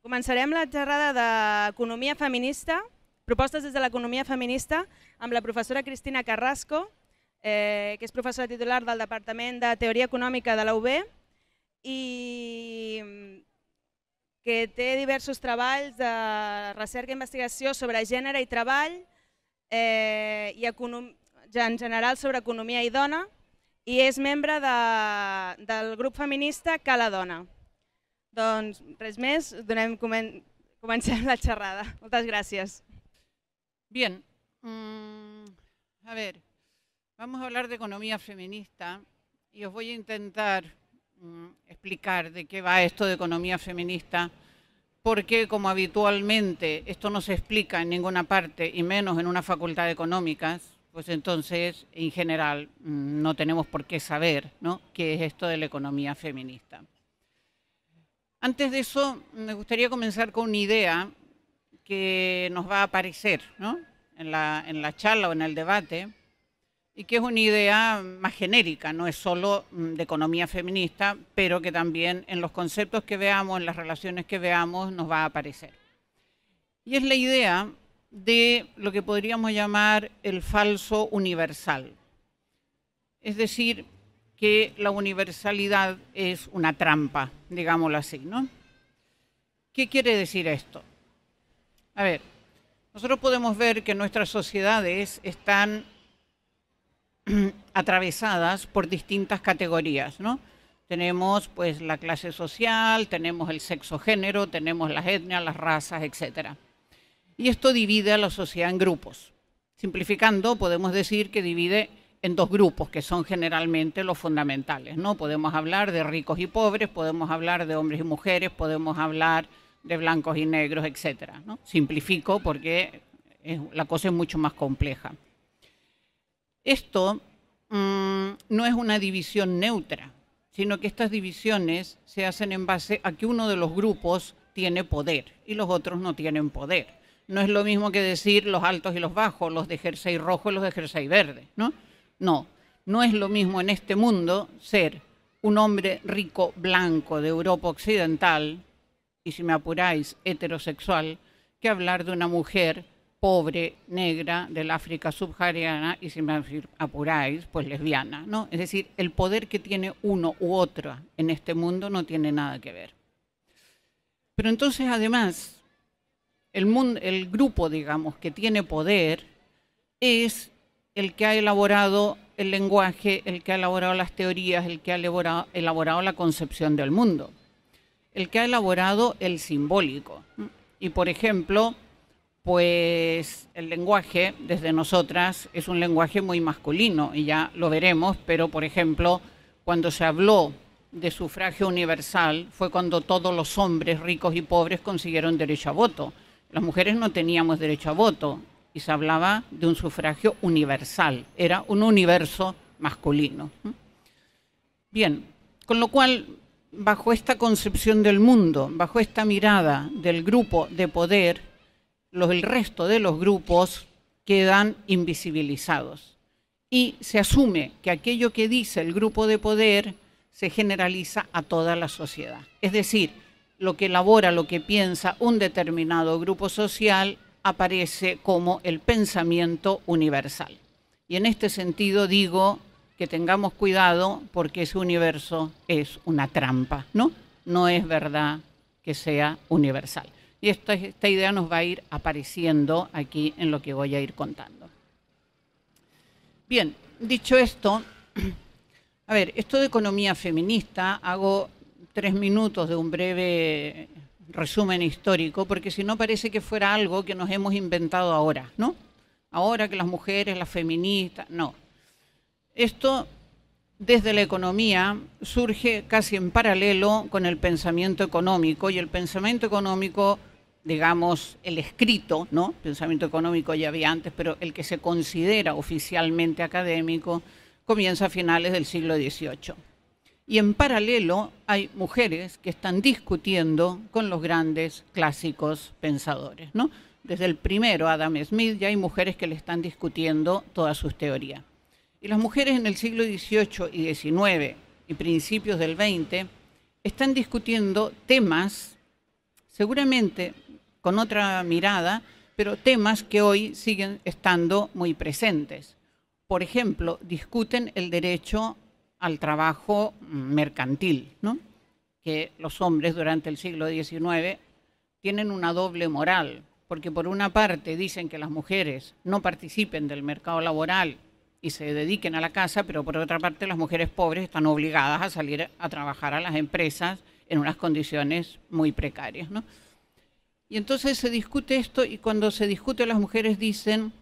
Començarem la xerrada d'Economia Feminista, propostes des de l'economia feminista, amb la professora Cristina Carrasco, eh, que és professora titular del Departament de Teoria Econòmica de la UB i mm, que té diversos treballs de recerca i investigació sobre gènere i treball eh, i econom... en general sobre economia i dona i és membre de, del grup feminista Cala Dona. Don res més, donem, la charrada? Muchas gracias. Bien, mm, a ver, vamos a hablar de economía feminista y os voy a intentar mm, explicar de qué va esto de economía feminista, porque como habitualmente esto no se explica en ninguna parte y menos en una facultad de económicas, pues entonces en general mm, no tenemos por qué saber ¿no? qué es esto de la economía feminista. Antes de eso, me gustaría comenzar con una idea que nos va a aparecer ¿no? en, la, en la charla o en el debate, y que es una idea más genérica, no es solo mm, de economía feminista, pero que también en los conceptos que veamos, en las relaciones que veamos, nos va a aparecer. Y es la idea de lo que podríamos llamar el falso universal. Es decir, que la universalidad es una trampa, digámoslo así, ¿no? ¿Qué quiere decir esto? A ver, nosotros podemos ver que nuestras sociedades están atravesadas por distintas categorías, ¿no? Tenemos pues la clase social, tenemos el sexo género, tenemos las etnias, las razas, etc. Y esto divide a la sociedad en grupos. Simplificando, podemos decir que divide en dos grupos que son generalmente los fundamentales, ¿no? Podemos hablar de ricos y pobres, podemos hablar de hombres y mujeres, podemos hablar de blancos y negros, etcétera, Simplifico porque la cosa es mucho más compleja. Esto mm, no es una división neutra, sino que estas divisiones se hacen en base a que uno de los grupos tiene poder y los otros no tienen poder. No es lo mismo que decir los altos y los bajos, los de jersey rojo y los de jersey verde, ¿no? No, no es lo mismo en este mundo ser un hombre rico blanco de Europa Occidental, y si me apuráis, heterosexual, que hablar de una mujer pobre, negra, del África subhariana y si me apuráis, pues lesbiana, ¿no? Es decir, el poder que tiene uno u otra en este mundo no tiene nada que ver. Pero entonces, además, el, el grupo, digamos, que tiene poder es el que ha elaborado el lenguaje, el que ha elaborado las teorías, el que ha elaborado, la concepción del mundo, el que ha elaborado el simbólico. Y por ejemplo, pues el lenguaje desde nosotras es un lenguaje muy masculino y ya lo veremos, pero por ejemplo, cuando se habló de sufragio universal fue cuando todos los hombres ricos y pobres consiguieron derecho a voto. Las mujeres no teníamos derecho a voto y se hablaba de un sufragio universal, era un universo masculino. Bien, con lo cual, bajo esta concepción del mundo, bajo esta mirada del grupo de poder, los, el resto de los grupos quedan invisibilizados. Y se asume que aquello que dice el grupo de poder se generaliza a toda la sociedad. Es decir, lo que elabora, lo que piensa un determinado grupo social aparece como el pensamiento universal. Y en este sentido digo que tengamos cuidado porque ese universo es una trampa, ¿no? No es verdad que sea universal. Y esta, esta idea nos va a ir apareciendo aquí en lo que voy a ir contando. Bien, dicho esto, a ver, esto de economía feminista, hago tres minutos de un breve resumen histórico, porque si no parece que fuera algo que nos hemos inventado ahora, ¿no? Ahora que las mujeres, las feministas, no. Esto desde la economía surge casi en paralelo con el pensamiento económico y el pensamiento económico, digamos, el escrito, ¿no? Pensamiento económico ya había antes, pero el que se considera oficialmente académico comienza a finales del siglo XVIII y en paralelo hay mujeres que están discutiendo con los grandes clásicos pensadores, ¿no? Desde el primero, Adam Smith, ya hay mujeres que le están discutiendo todas sus teorías. Y las mujeres en el siglo XVIII y XIX y principios del XX están discutiendo temas, seguramente con otra mirada, pero temas que hoy siguen estando muy presentes. Por ejemplo, discuten el derecho al trabajo mercantil, ¿no? que los hombres durante el siglo XIX tienen una doble moral, porque por una parte dicen que las mujeres no participen del mercado laboral y se dediquen a la casa, pero por otra parte las mujeres pobres están obligadas a salir a trabajar a las empresas en unas condiciones muy precarias. Y entonces se discute esto y cuando se discute las mujeres dicen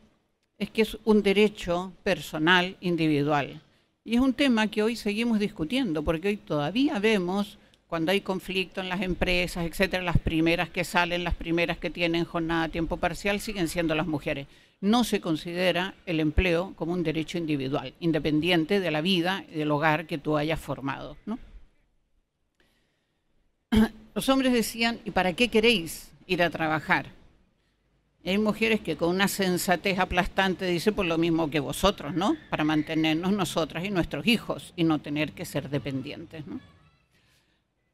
es que es un derecho personal, individual. Y es un tema que hoy seguimos discutiendo, porque hoy todavía vemos cuando hay conflicto en las empresas, etcétera, las primeras que salen, las primeras que tienen jornada a tiempo parcial siguen siendo las mujeres. No se considera el empleo como un derecho individual, independiente de la vida y del hogar que tú hayas formado. Los hombres decían, ¿y para qué queréis ir a trabajar? hay mujeres que con una sensatez aplastante dicen por pues lo mismo que vosotros, ¿no? Para mantenernos nosotras y nuestros hijos y no tener que ser dependientes, ¿no?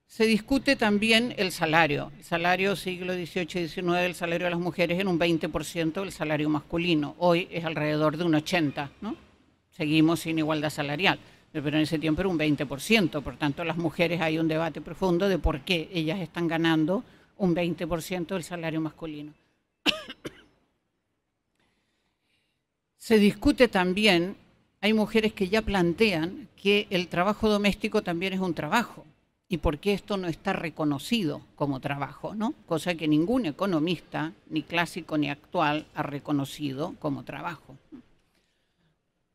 Se discute también el salario. El salario siglo XVIII y XIX, el salario de las mujeres era un 20% del salario masculino. Hoy es alrededor de un 80%, ¿no? Seguimos sin igualdad salarial, pero en ese tiempo era un 20%. Por tanto, las mujeres hay un debate profundo de por qué ellas están ganando un 20% del salario masculino. Se discute también, hay mujeres que ya plantean que el trabajo doméstico también es un trabajo y por qué esto no está reconocido como trabajo, ¿no? Cosa que ningún economista, ni clásico ni actual, ha reconocido como trabajo.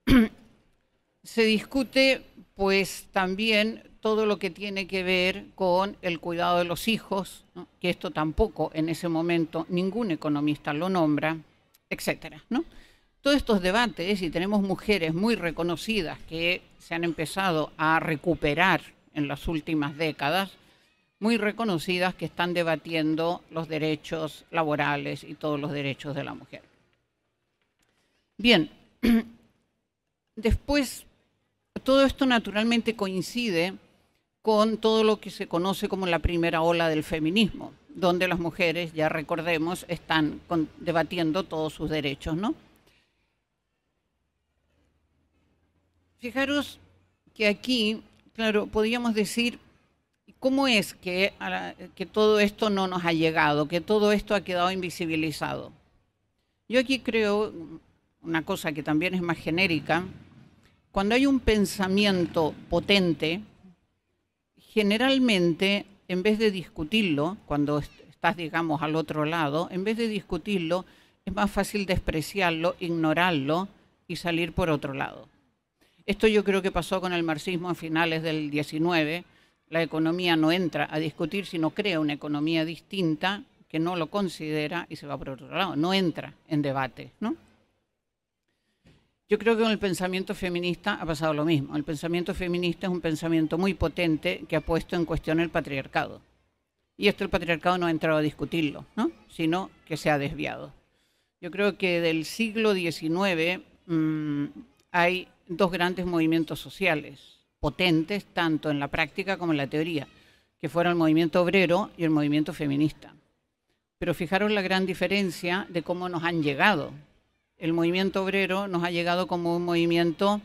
Se discute, pues, también todo lo que tiene que ver con el cuidado de los hijos, que esto tampoco en ese momento ningún economista lo nombra, etcétera, ¿no? todos estos debates, y tenemos mujeres muy reconocidas que se han empezado a recuperar en las últimas décadas, muy reconocidas que están debatiendo los derechos laborales y todos los derechos de la mujer. Bien, después, todo esto naturalmente coincide con todo lo que se conoce como la primera ola del feminismo, donde las mujeres, ya recordemos, están debatiendo todos sus derechos, ¿no? Fijaros que aquí, claro, podríamos decir, ¿cómo es que, todo esto no nos ha llegado, que todo esto ha quedado invisibilizado? Yo aquí creo una cosa que también es más genérica, cuando hay un pensamiento potente, generalmente, en vez de discutirlo, cuando estás, digamos, al otro lado, en vez de discutirlo, es más fácil despreciarlo, ignorarlo y salir por otro lado. Esto yo creo que pasó con el marxismo a finales del 19. La economía no entra a discutir, sino crea una economía distinta que no lo considera y se va por otro lado, no entra en debate, Yo creo que con el pensamiento feminista ha pasado lo mismo. El pensamiento feminista es un pensamiento muy potente que ha puesto en cuestión el patriarcado. Y esto el patriarcado no ha entrado a discutirlo, sino que se ha desviado. Yo creo que del siglo XIX mm, hay dos grandes movimientos sociales potentes, tanto en la práctica como en la teoría, que fueron el movimiento obrero y el movimiento feminista. Pero fijaros la gran diferencia de cómo nos han llegado. El movimiento obrero nos ha llegado como un movimiento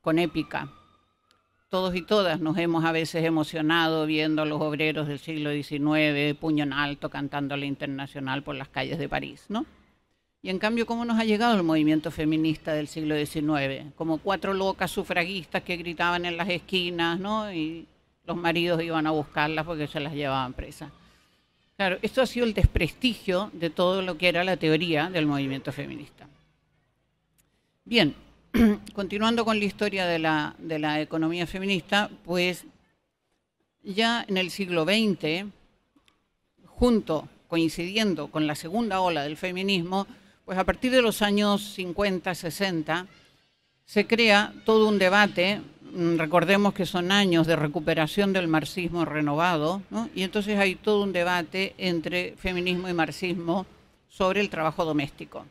con épica. Todos y todas nos hemos a veces emocionado viendo a los obreros del siglo XIX, puño en alto, cantando la internacional por las calles de París, ¿no? Y en cambio, ¿cómo nos ha llegado el movimiento feminista del siglo XIX? Como cuatro locas sufragistas que gritaban en las esquinas, ¿no? Y los maridos iban a buscarlas porque se las llevaban presas. Claro, esto ha sido el desprestigio de todo lo que era la teoría del movimiento feminista. Bien, continuando con la historia de la, de la economía feminista, pues ya en el siglo XX, junto, coincidiendo con la segunda ola del feminismo, pues a partir de los años 50, 60, se crea todo un debate, mm, recordemos que son años de recuperación del marxismo renovado, y entonces hay todo un debate entre feminismo y marxismo sobre el trabajo doméstico.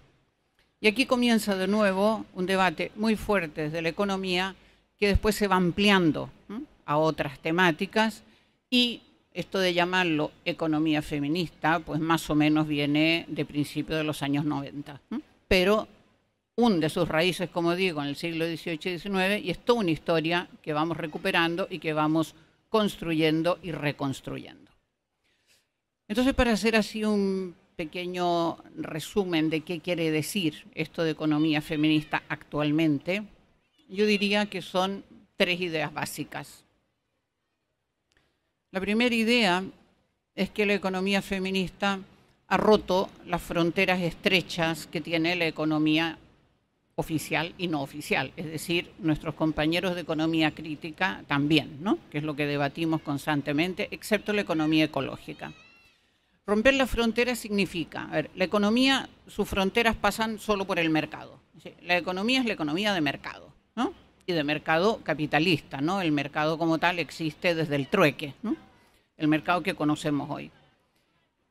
Y aquí comienza de nuevo un debate muy fuerte desde la economía que después se va ampliando a otras temáticas y esto de llamarlo economía feminista, pues más o menos viene de principios de los años 90, pero hunde sus raíces, como digo, en el siglo XVIII y XIX y es toda una historia que vamos recuperando y que vamos construyendo y reconstruyendo. Entonces, para hacer así un pequeño resumen de qué quiere decir esto de economía feminista actualmente, yo diría que son tres ideas básicas. La primera idea es que la economía feminista ha roto las fronteras estrechas que tiene la economía oficial y no oficial, es decir, nuestros compañeros de economía crítica también, ¿no? que es lo que debatimos constantemente, excepto la economía ecológica. Romper las fronteras significa, a ver, la economía, sus fronteras pasan solo por el mercado. La economía es la economía de mercado, ¿no? y de mercado capitalista, ¿no? El mercado como tal existe desde el trueque, El mercado que conocemos hoy.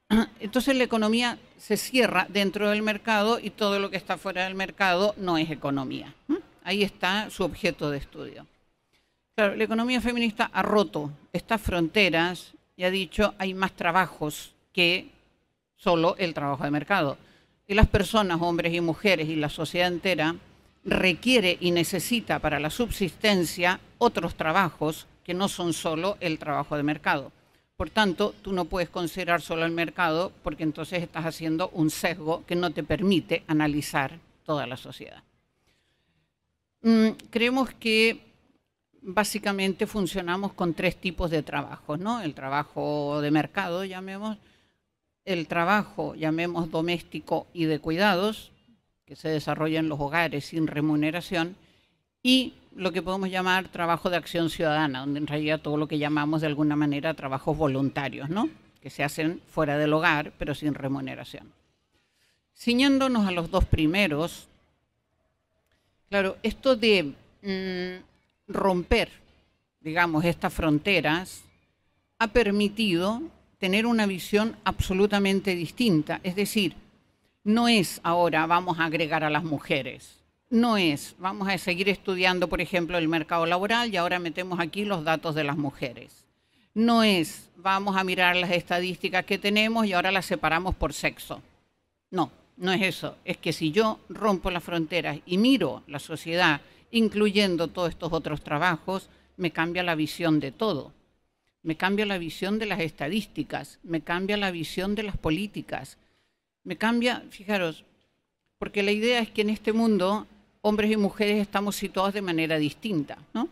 Entonces la economía se cierra dentro del mercado y todo lo que está fuera del mercado no es economía. Ahí está su objeto de estudio. la economía feminista ha roto estas fronteras y ha dicho hay más trabajos que solo el trabajo de mercado. Y las personas, hombres y mujeres y la sociedad entera, requiere y necesita para la subsistencia otros trabajos que no son solo el trabajo de mercado. Por tanto, tú no puedes considerar solo el mercado porque entonces estás haciendo un sesgo que no te permite analizar toda la sociedad. Mm, creemos que básicamente funcionamos con tres tipos de trabajos, ¿no? El trabajo de mercado, llamemos, el trabajo, llamemos, doméstico y de cuidados, que se desarrolla en los hogares sin remuneración y lo que podemos llamar trabajo de acción ciudadana, donde en realidad todo lo que llamamos de alguna manera trabajos voluntarios, ¿no? que se hacen fuera del hogar pero sin remuneración. Ciñéndonos a los dos primeros, claro, esto de mm, romper, digamos, estas fronteras ha permitido tener una visión absolutamente distinta, es decir, no es ahora vamos a agregar a las mujeres. No es, vamos a seguir estudiando, por ejemplo, el mercado laboral y ahora metemos aquí los datos de las mujeres. No es, vamos a mirar las estadísticas que tenemos y ahora las separamos por sexo. No, no es eso. Es que si yo rompo las fronteras y miro la sociedad, incluyendo todos estos otros trabajos, me cambia la visión de todo. Me cambia la visión de las estadísticas, me cambia la visión de las políticas, me cambia, fijaros, porque la idea es que en este mundo hombres y mujeres estamos situados de manera distinta, ¿no?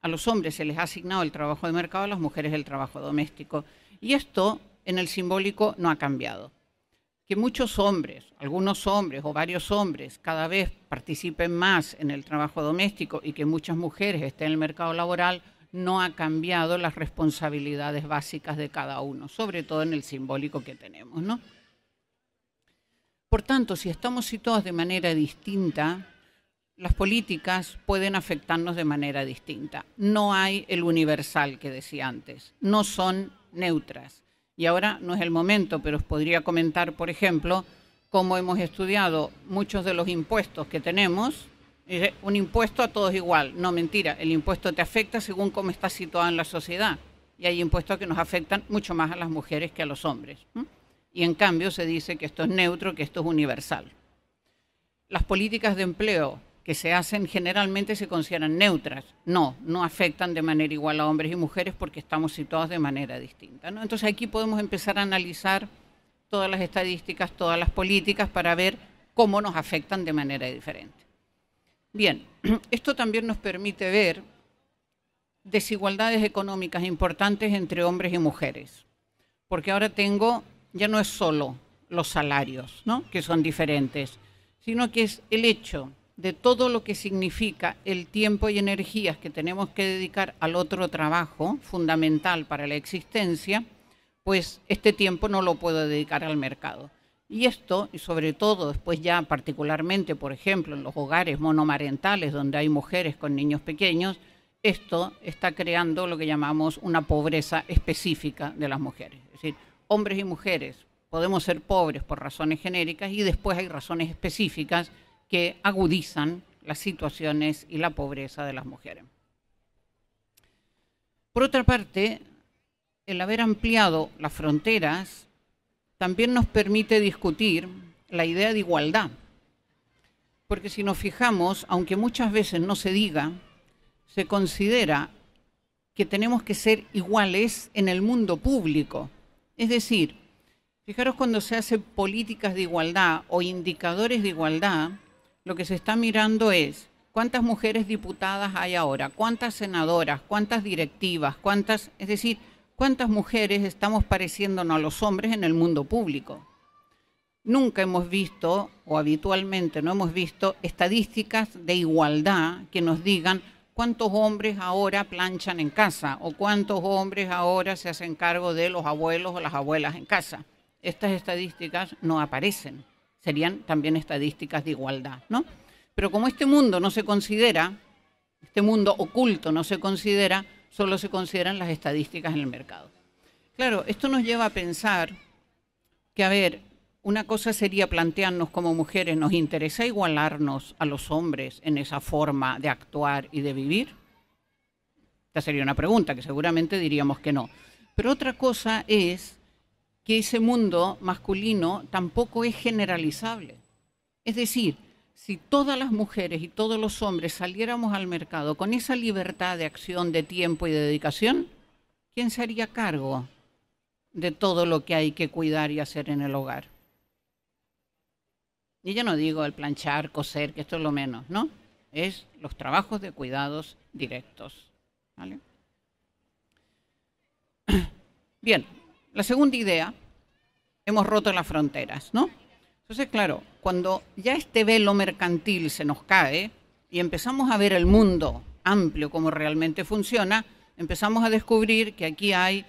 A los hombres se les ha asignado el trabajo de mercado, a las mujeres el trabajo doméstico. Y esto en el simbólico no ha cambiado. Que muchos hombres, algunos hombres o varios hombres cada vez participen más en el trabajo doméstico y que muchas mujeres estén en el mercado laboral, no ha cambiado las responsabilidades básicas de cada uno, sobre todo en el simbólico que tenemos, ¿no? Por tanto, si estamos situados de manera distinta, las políticas pueden afectarnos de manera distinta. No hay el universal que decía antes, no son neutras. Y ahora no es el momento, pero os podría comentar, por ejemplo, cómo hemos estudiado muchos de los impuestos que tenemos. Eh, un impuesto a todos igual, no mentira, el impuesto te afecta según cómo estás situado en la sociedad. Y hay impuestos que nos afectan mucho más a las mujeres que a los hombres y en cambio se dice que esto es neutro, que esto es universal. Las políticas de empleo que se hacen generalmente se consideran neutras. No, no afectan de manera igual a hombres y mujeres porque estamos situados de manera distinta. Entonces aquí podemos empezar a analizar todas las estadísticas, todas las políticas para ver cómo nos afectan de manera diferente. Bien, esto también nos permite ver desigualdades económicas importantes entre hombres y mujeres, porque ahora tengo ya no es solo los salarios, ¿no? que son diferentes, sino que es el hecho de todo lo que significa el tiempo y energías que tenemos que dedicar al otro trabajo fundamental para la existencia, pues este tiempo no lo puedo dedicar al mercado. Y esto, y sobre todo después ya particularmente, por ejemplo, en los hogares monomarentales donde hay mujeres con niños pequeños, esto está creando lo que llamamos una pobreza específica de las mujeres. Es decir, hombres y mujeres. Podemos ser pobres por razones genéricas y después hay razones específicas que agudizan las situaciones y la pobreza de las mujeres. Por otra parte, el haber ampliado las fronteras también nos permite discutir la idea de igualdad. Porque si nos fijamos, aunque muchas veces no se diga, se considera que tenemos que ser iguales en el mundo público, es decir, fijaros cuando se hacen políticas de igualdad o indicadores de igualdad, lo que se está mirando es cuántas mujeres diputadas hay ahora, cuántas senadoras, cuántas directivas, cuántas, es decir, cuántas mujeres estamos pareciéndonos a los hombres en el mundo público. Nunca hemos visto, o habitualmente no hemos visto, estadísticas de igualdad que nos digan ¿Cuántos hombres ahora planchan en casa? ¿O cuántos hombres ahora se hacen cargo de los abuelos o las abuelas en casa? Estas estadísticas no aparecen. Serían también estadísticas de igualdad, ¿no? Pero como este mundo no se considera, este mundo oculto no se considera, solo se consideran las estadísticas en el mercado. Claro, esto nos lleva a pensar que, a ver, una cosa sería plantearnos como mujeres, ¿nos interesa igualarnos a los hombres en esa forma de actuar y de vivir? Esta sería una pregunta que seguramente diríamos que no. Pero otra cosa es que ese mundo masculino tampoco es generalizable. Es decir, si todas las mujeres y todos los hombres saliéramos al mercado con esa libertad de acción, de tiempo y de dedicación, ¿quién se haría cargo de todo lo que hay que cuidar y hacer en el hogar? Y yo no digo el planchar, coser, que esto es lo menos, ¿no? Es los trabajos de cuidados directos. Bien, la segunda idea, hemos roto las fronteras, ¿no? Entonces, claro, cuando ya este velo mercantil se nos cae y empezamos a ver el mundo amplio como realmente funciona, empezamos a descubrir que aquí hay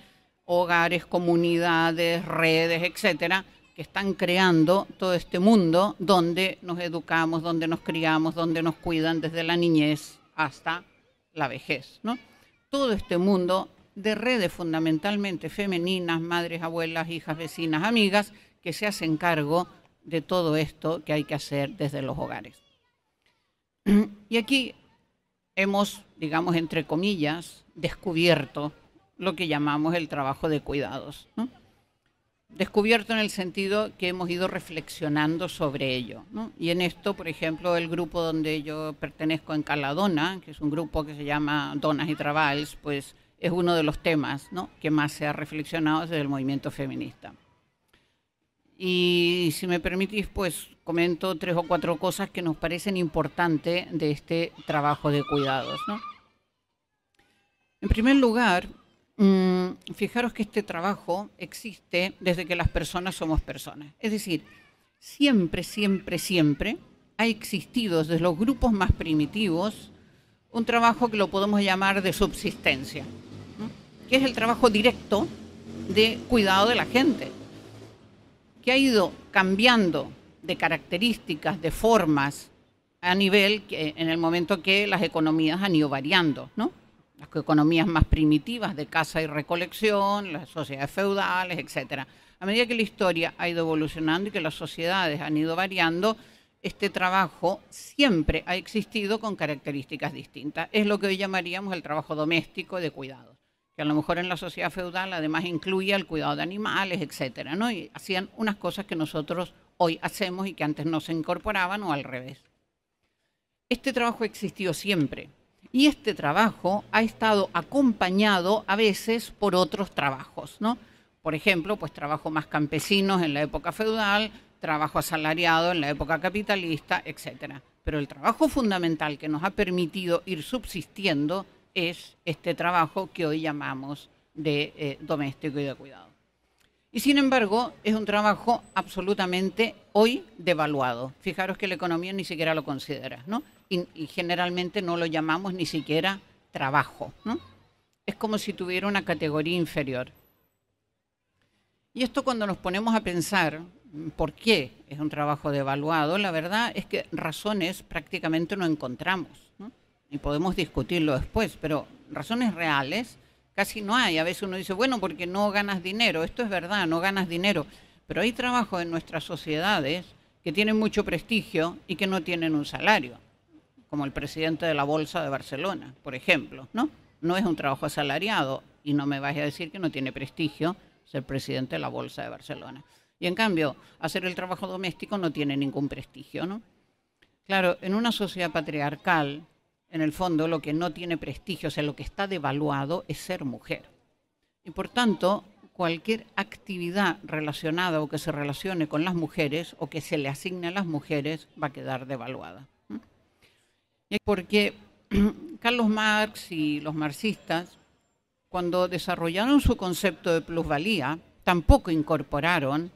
hogares, comunidades, redes, etcétera, que están creando todo este mundo donde nos educamos, donde nos criamos, donde nos cuidan desde la niñez hasta la vejez, ¿no? Todo este mundo de redes fundamentalmente femeninas, madres, abuelas, hijas, vecinas, amigas, que se hacen cargo de todo esto que hay que hacer desde los hogares. Y aquí hemos, digamos, entre comillas, descubierto lo que llamamos el trabajo de cuidados. ¿no? descubierto en el sentido que hemos ido reflexionando sobre ello. Y en esto, por ejemplo, el grupo donde yo pertenezco en Caladona, que es un grupo que se llama Donas y Trabals, pues es uno de los temas que más se ha reflexionado desde el movimiento feminista. Y si me permitís, pues comento tres o cuatro cosas que nos parecen importantes de este trabajo de cuidados. En primer lugar, Mm, fijaros que este trabajo existe desde que las personas somos personas. Es decir, siempre, siempre, siempre ha existido desde los grupos más primitivos un trabajo que lo podemos llamar de subsistencia, que es el trabajo directo de cuidado de la gente, que ha ido cambiando de características, de formas, a nivel que, en el momento que las economías han ido variando, ¿no? las economías más primitivas de caza y recolección, las sociedades feudales, etc. A medida que la historia ha ido evolucionando y que las sociedades han ido variando, este trabajo siempre ha existido con características distintas. Es lo que hoy llamaríamos el trabajo doméstico de cuidado, que a lo mejor en la sociedad feudal además incluía el cuidado de animales, etcétera, Y hacían unas cosas que nosotros hoy hacemos y que antes no se incorporaban o al revés. Este trabajo existió siempre, y este trabajo ha estado acompañado a veces por otros trabajos, ¿no? Por ejemplo, pues trabajo más campesinos en la época feudal, trabajo asalariado en la época capitalista, etcétera. Pero el trabajo fundamental que nos ha permitido ir subsistiendo es este trabajo que hoy llamamos de eh, doméstico y de cuidado. Y sin embargo, es un trabajo absolutamente hoy devaluado. Fijaros que la economía ni siquiera lo considera, ¿no? Y, generalmente no lo llamamos ni siquiera trabajo, ¿no? Es como si tuviera una categoría inferior. Y esto cuando nos ponemos a pensar por qué es un trabajo devaluado, la verdad es que razones prácticamente no encontramos. ¿no? Y podemos discutirlo después, pero razones reales casi no hay. A veces uno dice, bueno, porque no ganas dinero. Esto es verdad, no ganas dinero. Pero hay trabajos en nuestras sociedades que tienen mucho prestigio y que no tienen un salario, como el presidente de la Bolsa de Barcelona, por ejemplo, ¿no? No es un trabajo asalariado y no me vas a decir que no tiene prestigio ser presidente de la Bolsa de Barcelona. Y en cambio, hacer el trabajo doméstico no tiene ningún prestigio, ¿no? Claro, en una sociedad patriarcal en el fondo lo que no tiene prestigio, o sea, lo que está devaluado es ser mujer. Y por tanto, cualquier actividad relacionada o que se relacione con las mujeres o que se le asigne a las mujeres va a quedar devaluada. Y porque Carlos Marx y los marxistas, cuando desarrollaron su concepto de plusvalía, tampoco incorporaron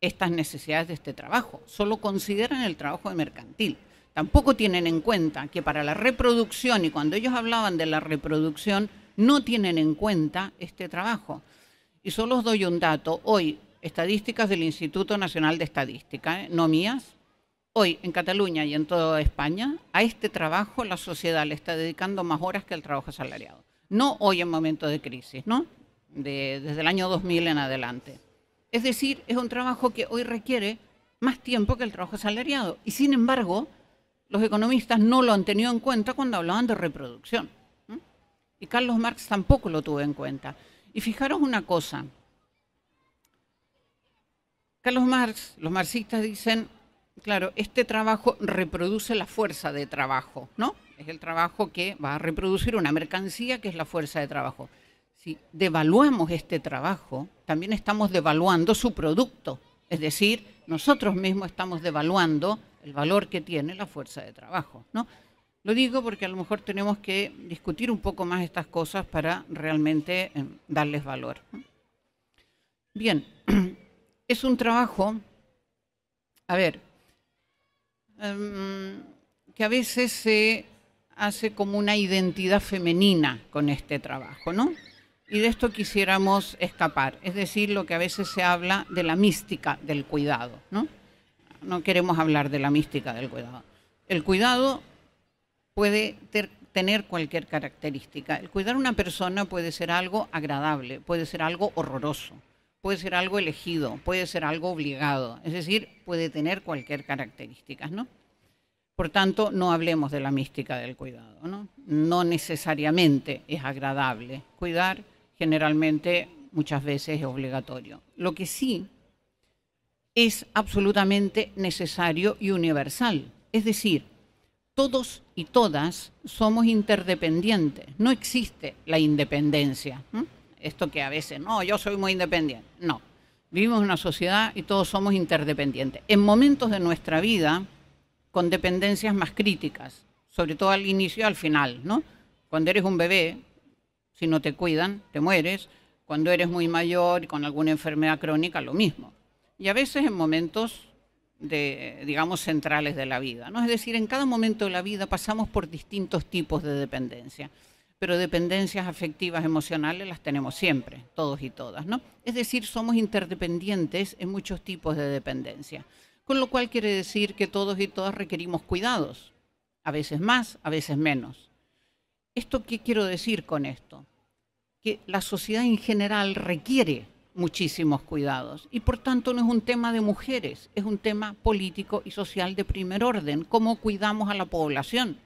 estas necesidades de este trabajo, solo consideran el trabajo de mercantil tampoco tienen en cuenta que para la reproducción, y cuando ellos hablaban de la reproducción, no tienen en cuenta este trabajo. Y solo os doy un dato. Hoy, estadísticas del Instituto Nacional de Estadística, ¿eh? no mías. Hoy, en Cataluña y en toda España, a este trabajo la sociedad le está dedicando más horas que al trabajo asalariado. No hoy en momento de crisis, ¿no? desde el año 2000 en adelante. Es decir, es un trabajo que hoy requiere más tiempo que el trabajo asalariado. Y sin embargo, los economistas no lo han tenido en cuenta cuando hablaban de reproducción. Y Carlos Marx tampoco lo tuvo en cuenta. Y fijaros una cosa. Carlos Marx, los marxistas dicen, claro, este trabajo reproduce la fuerza de trabajo, ¿no? Es el trabajo que va a reproducir una mercancía que es la fuerza de trabajo. Si devaluamos este trabajo, también estamos devaluando su producto. Es decir, nosotros mismos estamos devaluando el valor que tiene la fuerza de trabajo, ¿no? Lo digo porque a lo mejor tenemos que discutir un poco más estas cosas para realmente eh, darles valor. Bien, es un trabajo, a ver, em, que a veces se hace como una identidad femenina con este trabajo, ¿no? Y de esto quisiéramos escapar, es decir, lo que a veces se habla de la mística del cuidado, ¿no? no queremos hablar de la mística del cuidado. El cuidado puede tener cualquier característica. El cuidar una persona puede ser algo agradable, puede ser algo horroroso, puede ser algo elegido, puede ser algo obligado, es decir, puede tener cualquier característica, ¿no? Por tanto, no hablemos de la mística del cuidado, ¿no? No necesariamente es agradable. Cuidar generalmente muchas veces es obligatorio. Lo que sí es absolutamente necesario y universal. Es decir, todos y todas somos interdependientes. No existe la independencia. Esto que a veces, no, yo soy muy independiente. No, vivimos en una sociedad y todos somos interdependientes. En momentos de nuestra vida, con dependencias más críticas, sobre todo al inicio y al final, ¿no? Cuando eres un bebé, si no te cuidan, te mueres. Cuando eres muy mayor, y con alguna enfermedad crónica, lo mismo y a veces en momentos de, digamos, centrales de la vida. ¿no? Es decir, en cada momento de la vida pasamos por distintos tipos de dependencia, pero dependencias afectivas, emocionales las tenemos siempre, todos y todas. ¿no? Es decir, somos interdependientes en muchos tipos de dependencia, con lo cual quiere decir que todos y todas requerimos cuidados, a veces más, a veces menos. ¿Esto qué quiero decir con esto? Que la sociedad en general requiere muchísimos cuidados. Y por tanto no es un tema de mujeres, es un tema político y social de primer orden, cómo cuidamos a la población.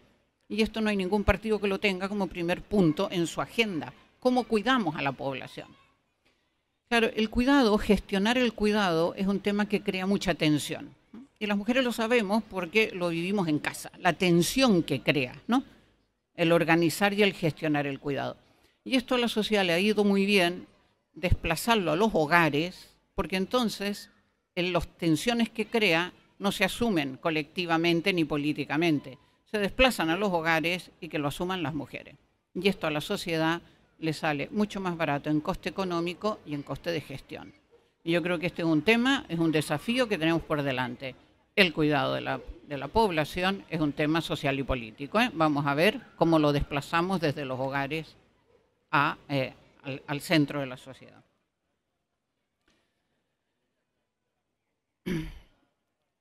Y esto no hay ningún partido que lo tenga como primer punto en su agenda, cómo cuidamos a la población. Claro, el cuidado, gestionar el cuidado es un tema que crea mucha tensión. Y las mujeres lo sabemos porque lo vivimos en casa, la tensión que crea, ¿no? El organizar y el gestionar el cuidado. Y esto a la sociedad le ha ido muy bien desplazarlo a los hogares, porque entonces las tensiones que crea no se asumen colectivamente ni políticamente, se desplazan a los hogares y que lo asuman las mujeres. Y esto a la sociedad le sale mucho más barato en coste económico y en coste de gestión. Y yo creo que este es un tema, es un desafío que tenemos por delante. El cuidado de la, población es un tema social y político. ¿eh? Vamos a ver cómo lo desplazamos desde los hogares a, eh, al, centro de la sociedad.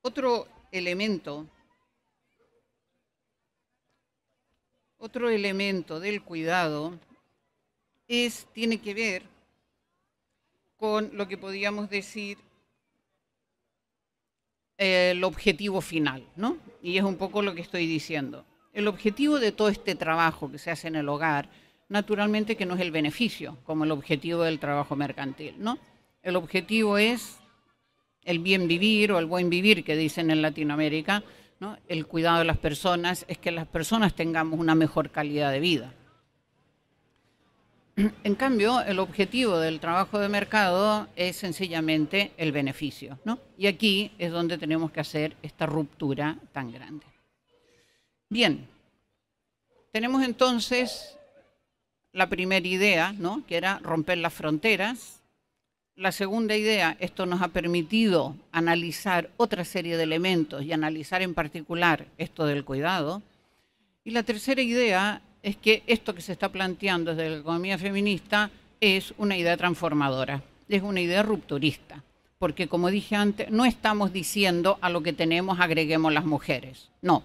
Otro elemento, otro elemento del cuidado es, tiene que ver con lo que podríamos decir el objetivo final, ¿no? Y es un poco lo que estoy diciendo. El objetivo de todo este trabajo que se hace en el hogar naturalmente que no es el beneficio como el objetivo del trabajo mercantil, ¿no? El objetivo es el bien vivir o el buen vivir que dicen en Latinoamérica, ¿no? El cuidado de las personas es que las personas tengamos una mejor calidad de vida. En cambio, el objetivo del trabajo de mercado es sencillamente el beneficio, Y aquí es donde tenemos que hacer esta ruptura tan grande. Bien, tenemos entonces la primera idea, ¿no? que era romper las fronteras. La segunda idea, esto nos ha permitido analizar otra serie de elementos y analizar en particular esto del cuidado. Y la tercera idea es que esto que se está planteando desde la economía feminista es una idea transformadora, es una idea rupturista, porque como dije antes, no estamos diciendo a lo que tenemos agreguemos las mujeres, no,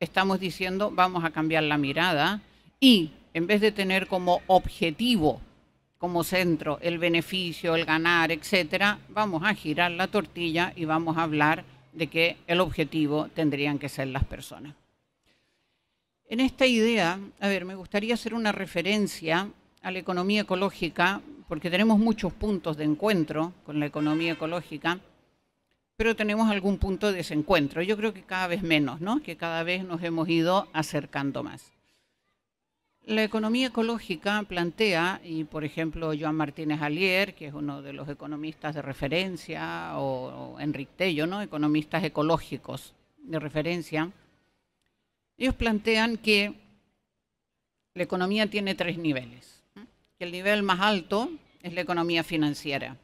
estamos diciendo vamos a cambiar la mirada y en vez de tener como objetivo, como centro, el beneficio, el ganar, etcétera, vamos a girar la tortilla y vamos a hablar de que el objetivo tendrían que ser las personas. En esta idea, a ver, me gustaría hacer una referencia a la economía ecológica, porque tenemos muchos puntos de encuentro con la economía ecológica, pero tenemos algún punto de desencuentro. Yo creo que cada vez menos, ¿no? Que cada vez nos hemos ido acercando más. La economía ecológica plantea, y por ejemplo Joan Martínez Alier, que es uno de los economistas de referencia, o, Enrique Tello, ¿no? economistas ecológicos de referencia, ellos plantean que la economía tiene tres niveles. Que el nivel más alto es la economía financiera.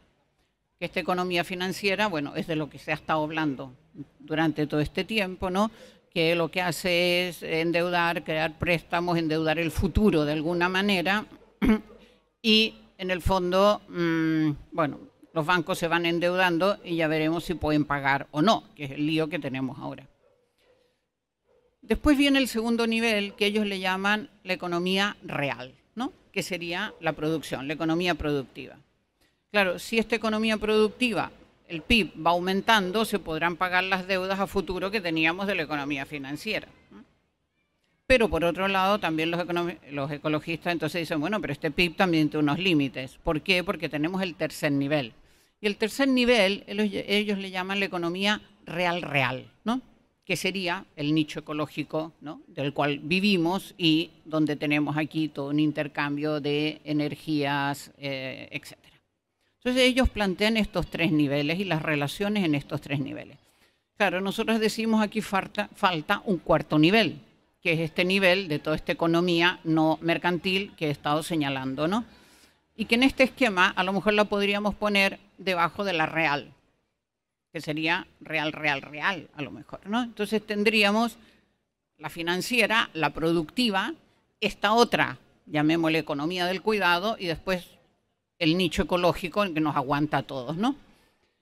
Que esta economía financiera, bueno, es de lo que se ha estado hablando durante todo este tiempo, ¿no? que lo que hace es endeudar, crear préstamos, endeudar el futuro de alguna manera y en el fondo, mm, bueno, los bancos se van endeudando y ya veremos si pueden pagar o no, que es el lío que tenemos ahora. Después viene el segundo nivel que ellos le llaman la economía real, ¿no? que sería la producción, la economía productiva. Claro, si esta economía productiva el PIB va aumentando, se podrán pagar las deudas a futuro que teníamos de la economía financiera. Pero por otro lado, también los, ecologistas entonces dicen, bueno, pero este PIB también tiene unos límites. ¿Por qué? Porque tenemos el tercer nivel. Y el tercer nivel, ellos, le llaman la economía real real, ¿no? Que sería el nicho ecológico, Del cual vivimos y donde tenemos aquí todo un intercambio de energías, eh, etc. Entonces ellos plantean estos tres niveles y las relaciones en estos tres niveles. Claro, nosotros decimos aquí falta, falta un cuarto nivel, que es este nivel de toda esta economía no mercantil que he estado señalando, ¿no? Y que en este esquema a lo mejor lo podríamos poner debajo de la real, que sería real, real, real, a lo mejor, ¿no? Entonces tendríamos la financiera, la productiva, esta otra, llamémosle economía del cuidado, y después el nicho ecológico que nos aguanta a todos, ¿no?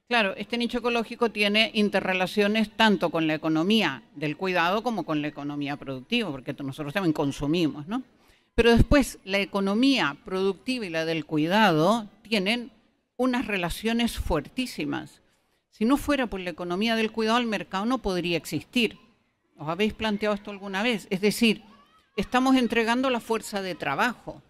Claro, este nicho ecológico tiene interrelaciones tanto con la economía del cuidado como con la economía productiva, porque nosotros también consumimos, ¿no? Pero después la economía productiva y la del cuidado tienen unas relaciones fuertísimas. Si no fuera por la economía del cuidado, el mercado no podría existir. ¿Os habéis planteado esto alguna vez? Es decir, estamos entregando la fuerza de trabajo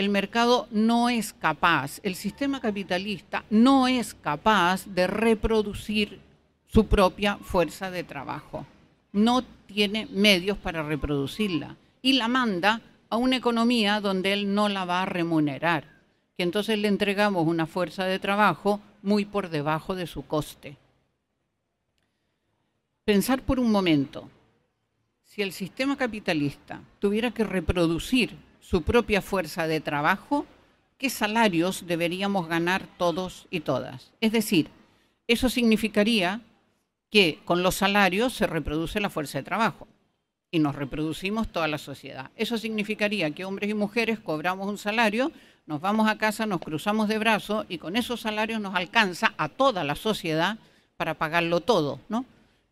el mercado no es capaz, el sistema capitalista no es capaz de reproducir su propia fuerza de trabajo. No tiene medios para reproducirla y la manda a una economía donde él no la va a remunerar, que entonces le entregamos una fuerza de trabajo muy por debajo de su coste. Pensar por un momento, si el sistema capitalista tuviera que reproducir su propia fuerza de trabajo, ¿qué salarios deberíamos ganar todos y todas? Es decir, eso significaría que con los salarios se reproduce la fuerza de trabajo y nos reproducimos toda la sociedad. Eso significaría que hombres y mujeres cobramos un salario, nos vamos a casa, nos cruzamos de brazos y con esos salarios nos alcanza a toda la sociedad para pagarlo todo, ¿no?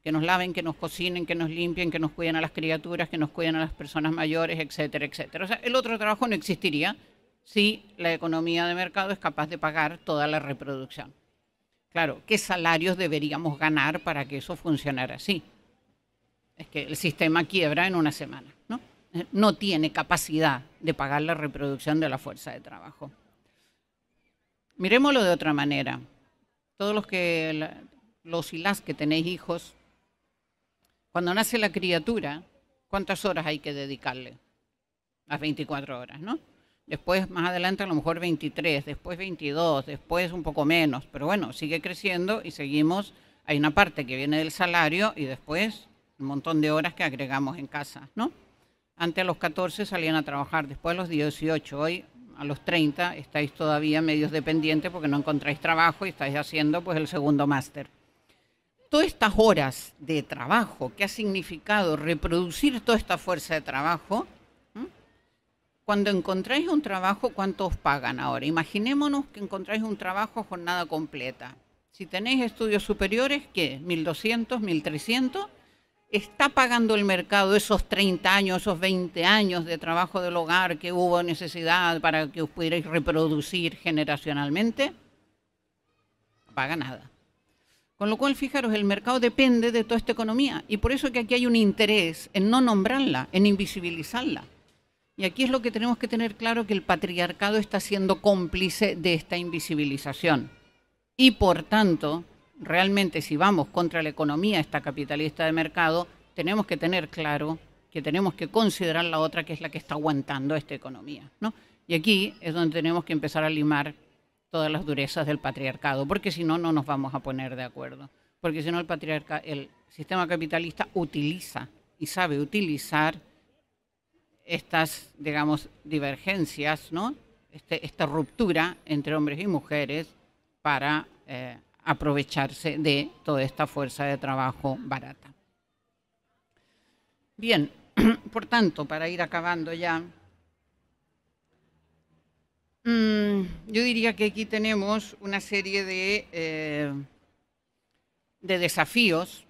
que nos laven, que nos cocinen, que nos limpien, que nos cuiden a las criaturas, que nos cuiden a las personas mayores, etcétera, etcétera. O sea, el otro trabajo no existiría si la economía de mercado es capaz de pagar toda la reproducción. Claro, ¿qué salarios deberíamos ganar para que eso funcionara así? Es que el sistema quiebra en una semana, ¿no? Eh, no tiene capacidad de pagar la reproducción de la fuerza de trabajo. Miremoslo de otra manera. Todos los que los y las que tenéis hijos cuando nace la criatura, ¿cuántas horas hay que dedicarle? Las 24 horas, ¿no? Después, más adelante, a lo mejor 23, después 22, después un poco menos, pero bueno, sigue creciendo y seguimos. Hay una parte que viene del salario y después un montón de horas que agregamos en casa, ¿no? Antes a los 14 salían a trabajar, después a los 18, hoy a los 30 estáis todavía medios dependientes porque no encontráis trabajo y estáis haciendo pues el segundo máster todas estas horas de trabajo que ha significado reproducir toda esta fuerza de trabajo, cuando encontráis un trabajo, ¿cuánto os pagan ahora? Imaginémonos que encontráis un trabajo jornada completa. Si tenéis estudios superiores, ¿qué? ¿1200, 1300? ¿Está pagando el mercado esos 30 años, esos 20 años de trabajo del hogar que hubo necesidad para que os pudierais reproducir generacionalmente? No paga nada. Con lo cual, fijaros, el mercado depende de toda esta economía y por eso que aquí hay un interés en no nombrarla, en invisibilizarla. Y aquí es lo que tenemos que tener claro que el patriarcado está siendo cómplice de esta invisibilización. Y por tanto, realmente si vamos contra la economía esta capitalista de mercado, tenemos que tener claro que tenemos que considerar la otra que es la que está aguantando esta economía, ¿no? Y aquí es donde tenemos que empezar a limar todas las durezas del patriarcado, porque si no, no nos vamos a poner de acuerdo. Porque si no, el, patriarca, el sistema capitalista utiliza y sabe utilizar estas, digamos, divergencias, ¿no? Este, esta ruptura entre hombres y mujeres para eh, aprovecharse de toda esta fuerza de trabajo barata. Bien, por tanto, para ir acabando ya, Mm, yo diría que aquí tenemos una serie de, eh, de desafíos.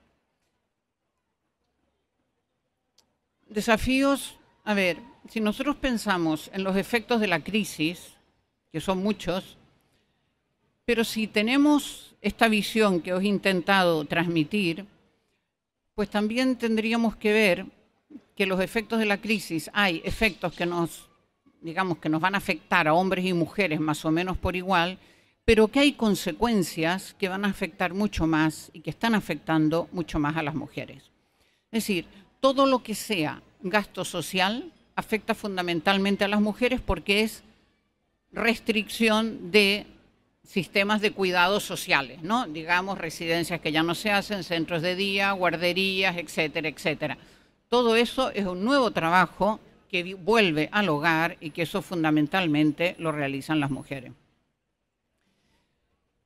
Desafíos, a ver, si nosotros pensamos en los efectos de la crisis, que son muchos, pero si tenemos esta visión que os he intentado transmitir, pues también tendríamos que ver que los efectos de la crisis, hay efectos que nos digamos, que nos van a afectar a hombres y mujeres más o menos por igual, pero que hay consecuencias que van a afectar mucho más y que están afectando mucho más a las mujeres. Es decir, todo lo que sea gasto social afecta fundamentalmente a las mujeres porque es restricción de sistemas de cuidados sociales, ¿no? Digamos, residencias que ya no se hacen, centros de día, guarderías, etcétera, etcétera. Todo eso es un nuevo trabajo que vuelve al hogar y que eso fundamentalmente lo realizan las mujeres.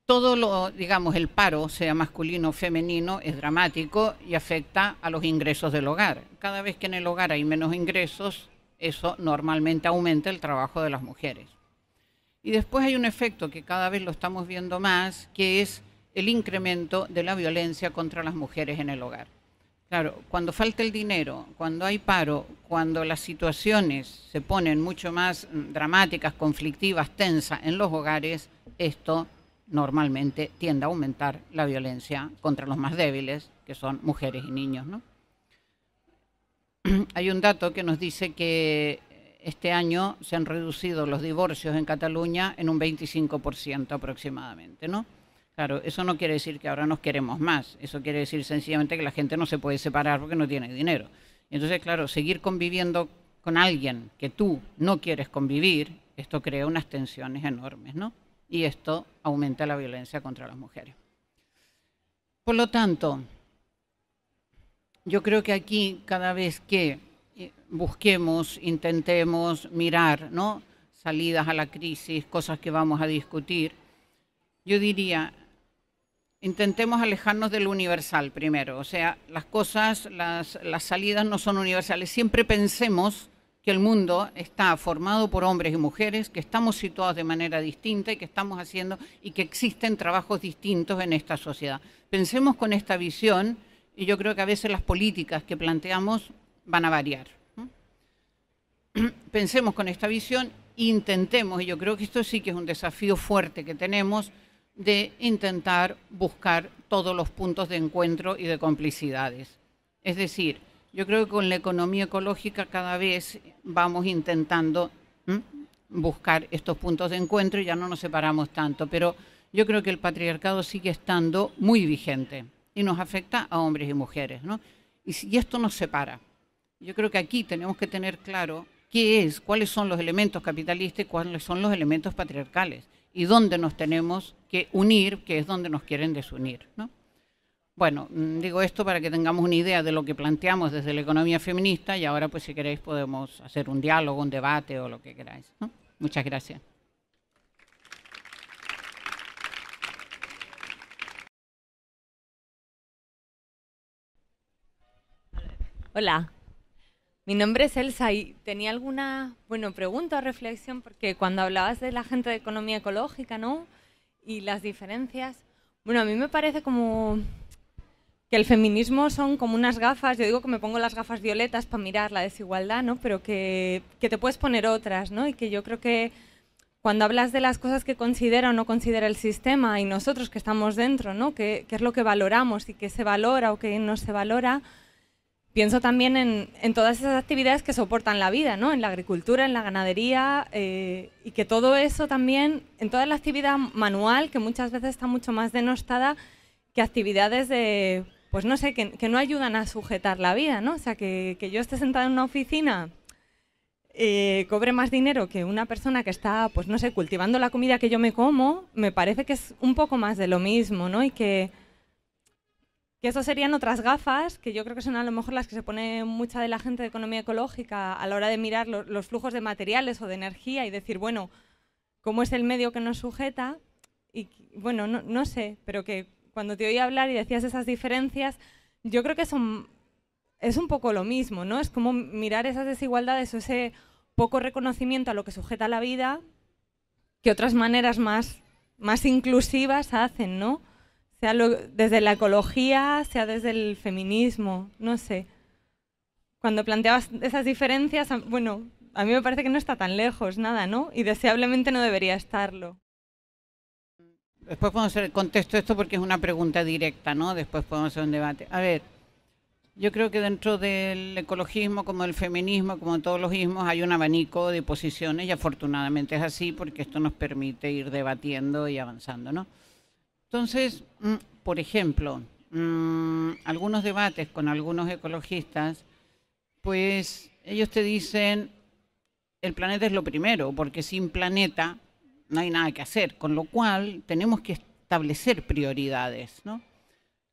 Todo lo, digamos, el paro, sea masculino o femenino, es dramático y afecta a los ingresos del hogar. Cada vez que en el hogar hay menos ingresos, eso normalmente aumenta el trabajo de las mujeres. Y después hay un efecto que cada vez lo estamos viendo más, que es el incremento de la violencia contra las mujeres en el hogar. Claro, cuando falta el dinero, cuando hay paro, cuando las situaciones se ponen mucho más mm, dramáticas, conflictivas, tensas en los hogares, esto normalmente tiende a aumentar la violencia contra los más débiles, que son mujeres y niños. ¿no? Hay un dato que nos dice que eh, este año se han reducido los divorcios en Cataluña en un 25% aproximadamente, ¿no? Claro, eso no quiere decir que ahora nos queremos más, eso quiere decir sencillamente que la gente no se puede separar porque no tiene dinero. Entonces, claro, seguir conviviendo con alguien que tú no quieres convivir, esto crea unas tensiones enormes, ¿no? Y esto aumenta la violencia contra las mujeres. Por lo tanto, yo creo que aquí cada vez que eh, busquemos, intentemos mirar, ¿no? Salidas a la crisis, cosas que vamos a discutir, yo diría, intentemos alejarnos del universal primero. O sea, las cosas, las, las, salidas no son universales. Siempre pensemos que el mundo está formado por hombres y mujeres, que estamos situados de manera distinta y que estamos haciendo y que existen trabajos distintos en esta sociedad. Pensemos con esta visión y yo creo que a veces las políticas que planteamos van a variar. Pensemos con esta visión, intentemos, y yo creo que esto sí que es un desafío fuerte que tenemos, de intentar buscar todos los puntos de encuentro y de complicidades. Es decir, yo creo que con la economía ecológica cada vez vamos intentando buscar estos puntos de encuentro y ya no nos separamos tanto, pero yo creo que el patriarcado sigue estando muy vigente y nos afecta a hombres y mujeres, ¿no? Y, si, y esto nos separa. Yo creo que aquí tenemos que tener claro qué es, cuáles son los elementos capitalistas y cuáles son los elementos patriarcales y dónde nos tenemos que unir, que es donde nos quieren desunir. ¿no? Bueno, mm, digo esto para que tengamos una idea de lo que planteamos desde la economía feminista y ahora pues si queréis podemos hacer un diálogo, un debate o lo que queráis. Muchas gracias. Hola, mi nombre es Elsa y tenía alguna, bueno, pregunta o reflexión, porque cuando hablabas de la gente de economía ecológica, ¿no? Y las diferencias, bueno, a mí me parece como que el feminismo son como unas gafas, yo digo que me pongo las gafas violetas para mirar la desigualdad, ¿no? Pero que, te puedes poner otras, ¿no? Y que yo creo que cuando hablas de las cosas que considera o no considera el sistema y nosotros que estamos dentro, ¿no? qué es lo que valoramos y qué se valora o qué no se valora? pienso también en, todas esas actividades que soportan la vida, ¿no? En la agricultura, en la ganadería, eh, y que todo eso también, en toda la actividad manual, que muchas veces está mucho más denostada que actividades de, pues no sé, que, no ayudan a sujetar la vida, ¿no? O sea, que, yo esté sentada en una oficina, eh, cobre más dinero que una persona que está, pues no sé, cultivando la comida que yo me como, me parece que es un poco más de lo mismo, ¿no? Y que que eso serían otras gafas, que yo creo que son a lo mejor las que se pone mucha de la gente de economía ecológica a la hora de mirar los flujos de materiales o de energía y decir, bueno, ¿cómo es el medio que nos sujeta? Y bueno, no, sé, pero que cuando te oí hablar y decías esas diferencias, yo creo que son, es un poco lo mismo, ¿no? Es como mirar esas desigualdades o ese poco reconocimiento a lo que sujeta la vida que otras maneras más, más inclusivas hacen, ¿no? sea desde la ecología, sea desde el feminismo, no sé. Cuando planteabas esas diferencias, bueno, a mí me parece que no está tan lejos, nada, ¿no? Y deseablemente no debería estarlo. Después podemos hacer, el contesto esto porque es una pregunta directa, ¿no? Después podemos hacer un debate. A ver, yo creo que dentro del ecologismo, como el feminismo, como todos los ismos, hay un abanico de posiciones y afortunadamente es así porque esto nos permite ir debatiendo y avanzando, ¿no? Entonces, mm, por ejemplo, mm, algunos debates con algunos ecologistas, pues ellos te dicen, el planeta es lo primero, porque sin planeta no hay nada que hacer, con lo cual tenemos que establecer prioridades, ¿no?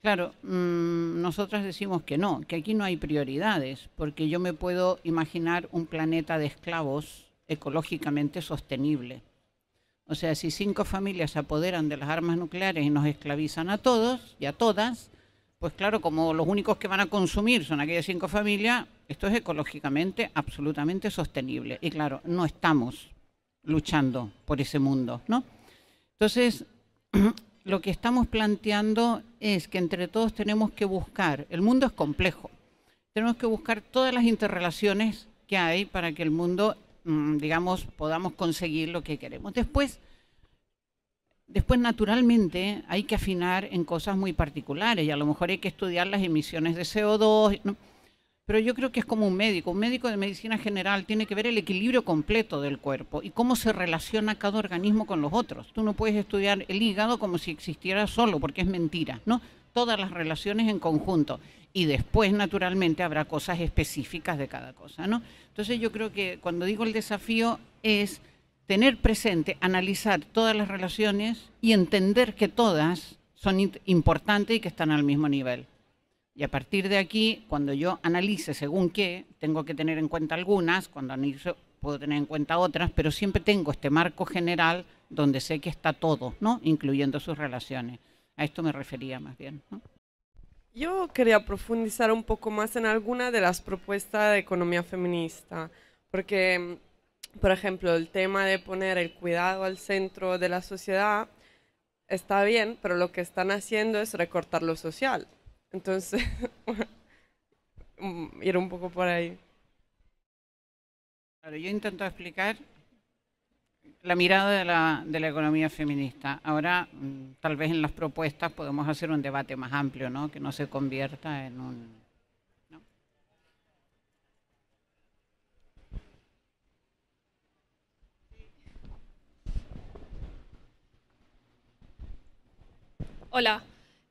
Claro, mm, nosotros decimos que no, que aquí no hay prioridades, porque yo me puedo imaginar un planeta de esclavos ecológicamente sostenible. O sea, si cinco familias se apoderan de las armas nucleares y nos esclavizan a todos y a todas, pues claro, como los únicos que van a consumir son aquellas cinco familias, esto es ecológicamente absolutamente sostenible. Y claro, no estamos luchando por ese mundo, ¿no? Entonces, lo que estamos planteando es que entre todos tenemos que buscar, el mundo es complejo, tenemos que buscar todas las interrelaciones que hay para que el mundo Mm, digamos, podamos conseguir lo que queremos. Después, Después, naturalmente, hay que afinar en cosas muy particulares y a lo mejor hay que estudiar las emisiones de CO2. Pero yo creo que es como un médico. Un médico de medicina general tiene que ver el equilibrio completo del cuerpo y cómo se relaciona cada organismo con los otros. Tú no puedes estudiar el hígado como si existiera solo, porque es mentira, ¿no? Todas las relaciones en conjunto y después naturalmente habrá cosas específicas de cada cosa, ¿no? Entonces yo creo que cuando digo el desafío es tener presente, analizar todas las relaciones y entender que todas son importantes y que están al mismo nivel. Y a partir de aquí, cuando yo analice según qué, tengo que tener en cuenta algunas, cuando analizo puedo tener en cuenta otras, pero siempre tengo este marco general donde sé que está todo, ¿no? incluyendo sus relaciones. A esto me refería más bien. ¿no? Yo quería profundizar un poco más en alguna de las propuestas de economía feminista, porque, por ejemplo, el tema de poner el cuidado al centro de la sociedad está bien, pero lo que están haciendo es recortar lo social. Entonces, mm, ir un poco por ahí. yo intento explicar la mirada de la, de la, economía feminista. Ahora, mm, tal vez en las propuestas podemos hacer un debate más amplio, ¿no? Que no se convierta en un... Hola,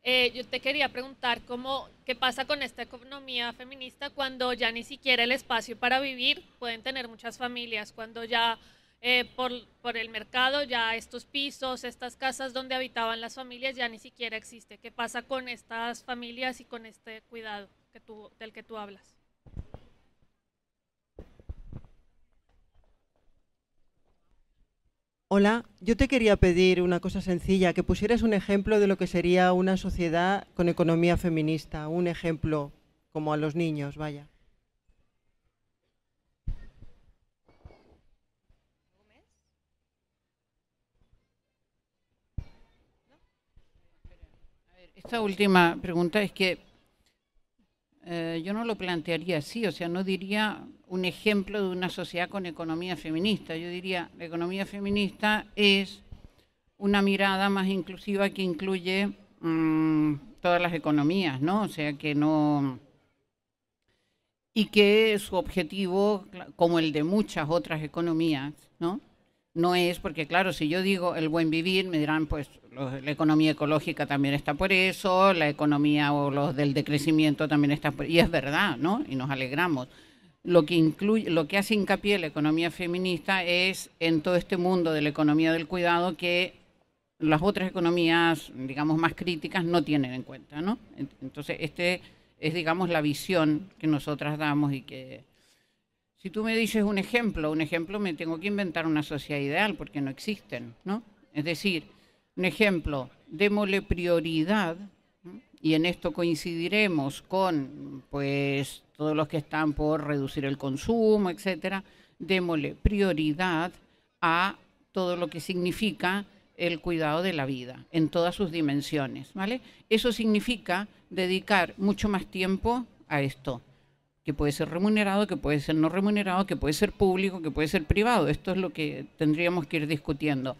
eh, yo te quería preguntar cómo, qué pasa con esta economía feminista cuando ya ni siquiera el espacio para vivir pueden tener muchas familias, cuando ya eh, por, por, el mercado, ya estos pisos, estas casas donde habitaban las familias ya ni siquiera existe. ¿Qué pasa con estas familias y con este cuidado que tú, del que tú hablas? Hola, yo te quería pedir una cosa sencilla, que pusieras un ejemplo de lo que sería una sociedad con economía feminista, un ejemplo como a los niños, vaya. esta última pregunta es que eh, yo no lo plantearía así, o sea, no diría un ejemplo de una sociedad con economía feminista. Yo diría, la economía feminista es una mirada más inclusiva que incluye mm, todas las economías, ¿no? O sea, que no... Y que su objetivo, como el de muchas otras economías, ¿no? No es, porque claro, si yo digo el buen vivir, me dirán, pues la economía ecológica también está por eso, la economía o los del decrecimiento también está por y es verdad, ¿no? Y nos alegramos. Lo que incluye, lo que hace hincapié la economía feminista es en todo este mundo de la economía del cuidado que las otras economías, digamos, más críticas no tienen en cuenta, ¿no? Entonces, este es, digamos, la visión que nosotras damos y que... Si tú me dices un ejemplo, un ejemplo, me tengo que inventar una sociedad ideal porque no existen, ¿no? Es decir, un ejemplo, démosle prioridad, y en esto coincidiremos con pues todos los que están por reducir el consumo, etcétera, démosle prioridad a todo lo que significa el cuidado de la vida en todas sus dimensiones, ¿vale? Eso significa dedicar mucho más tiempo a esto, que puede ser remunerado, que puede ser no remunerado, que puede ser público, que puede ser privado. Esto es lo que tendríamos que ir discutiendo.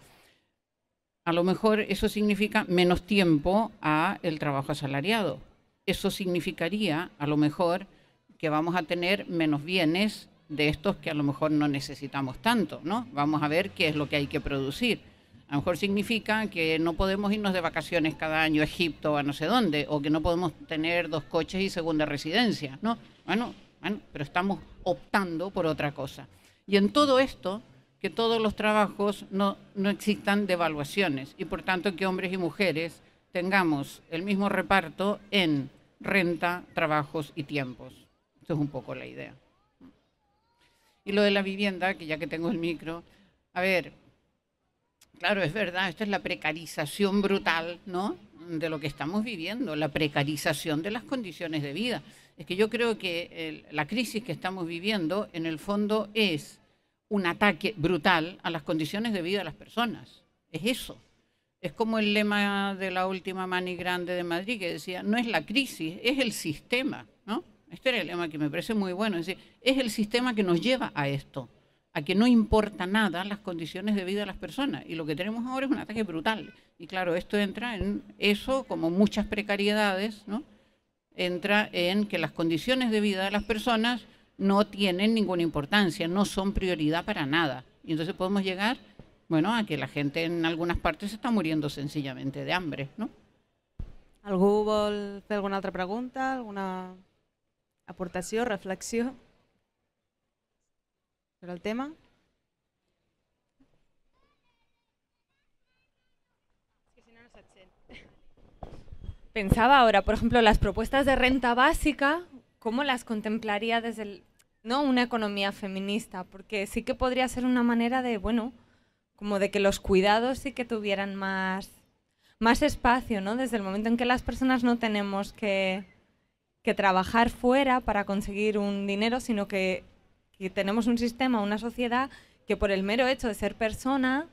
A lo mejor eso significa menos tiempo a el trabajo asalariado. Eso significaría, a lo mejor, que vamos a tener menos bienes de estos que a lo mejor no necesitamos tanto, ¿no? Vamos a ver qué es lo que hay que producir. A lo mejor significa que no podemos irnos de vacaciones cada año a Egipto o a no sé dónde, o que no podemos tener dos coches y segunda residencia, ¿no? Bueno, bueno, pero estamos optando por otra cosa. Y en todo esto que todos los trabajos no, existan devaluaciones y por tanto que hombres y mujeres tengamos el mismo reparto en renta, trabajos y tiempos. Eso es un poco la idea. Y lo de la vivienda, que ya que tengo el micro, a ver, claro, es verdad, esta es la precarización brutal, ¿no? De lo que estamos viviendo, la precarización de las condiciones de vida. Es que yo creo que la crisis que estamos viviendo, en el fondo, es un ataque brutal a las condiciones de vida de las personas. Es eso. Es como el lema de la última mani grande de Madrid que decía, no es la crisis, es el sistema, ¿no? Este era el lema que me parece muy bueno, es es el sistema que nos lleva a esto, a que no importa nada las condiciones de vida de las personas y lo que tenemos ahora es un ataque brutal. Y claro, esto entra en eso como muchas precariedades, ¿no? Entra en que las condiciones de vida de las personas no tienen ninguna importancia, no son prioridad para nada. Y entonces podemos llegar, bueno, a que la gente en algunas partes está muriendo sencillamente de hambre, ¿no? ¿Algú alguna otra pregunta, alguna aportación, reflexión sobre el tema? Pensaba ahora, por ejemplo, las propuestas de renta básica, ¿cómo las contemplaría desde el, ¿no? Una economía feminista, porque sí que podría ser una manera de, bueno, como de que los cuidados sí que tuvieran más, más espacio, ¿no? Desde el momento en que las personas no tenemos que, que trabajar fuera para conseguir un dinero, sino que, que tenemos un sistema, una sociedad que por el mero hecho de ser persona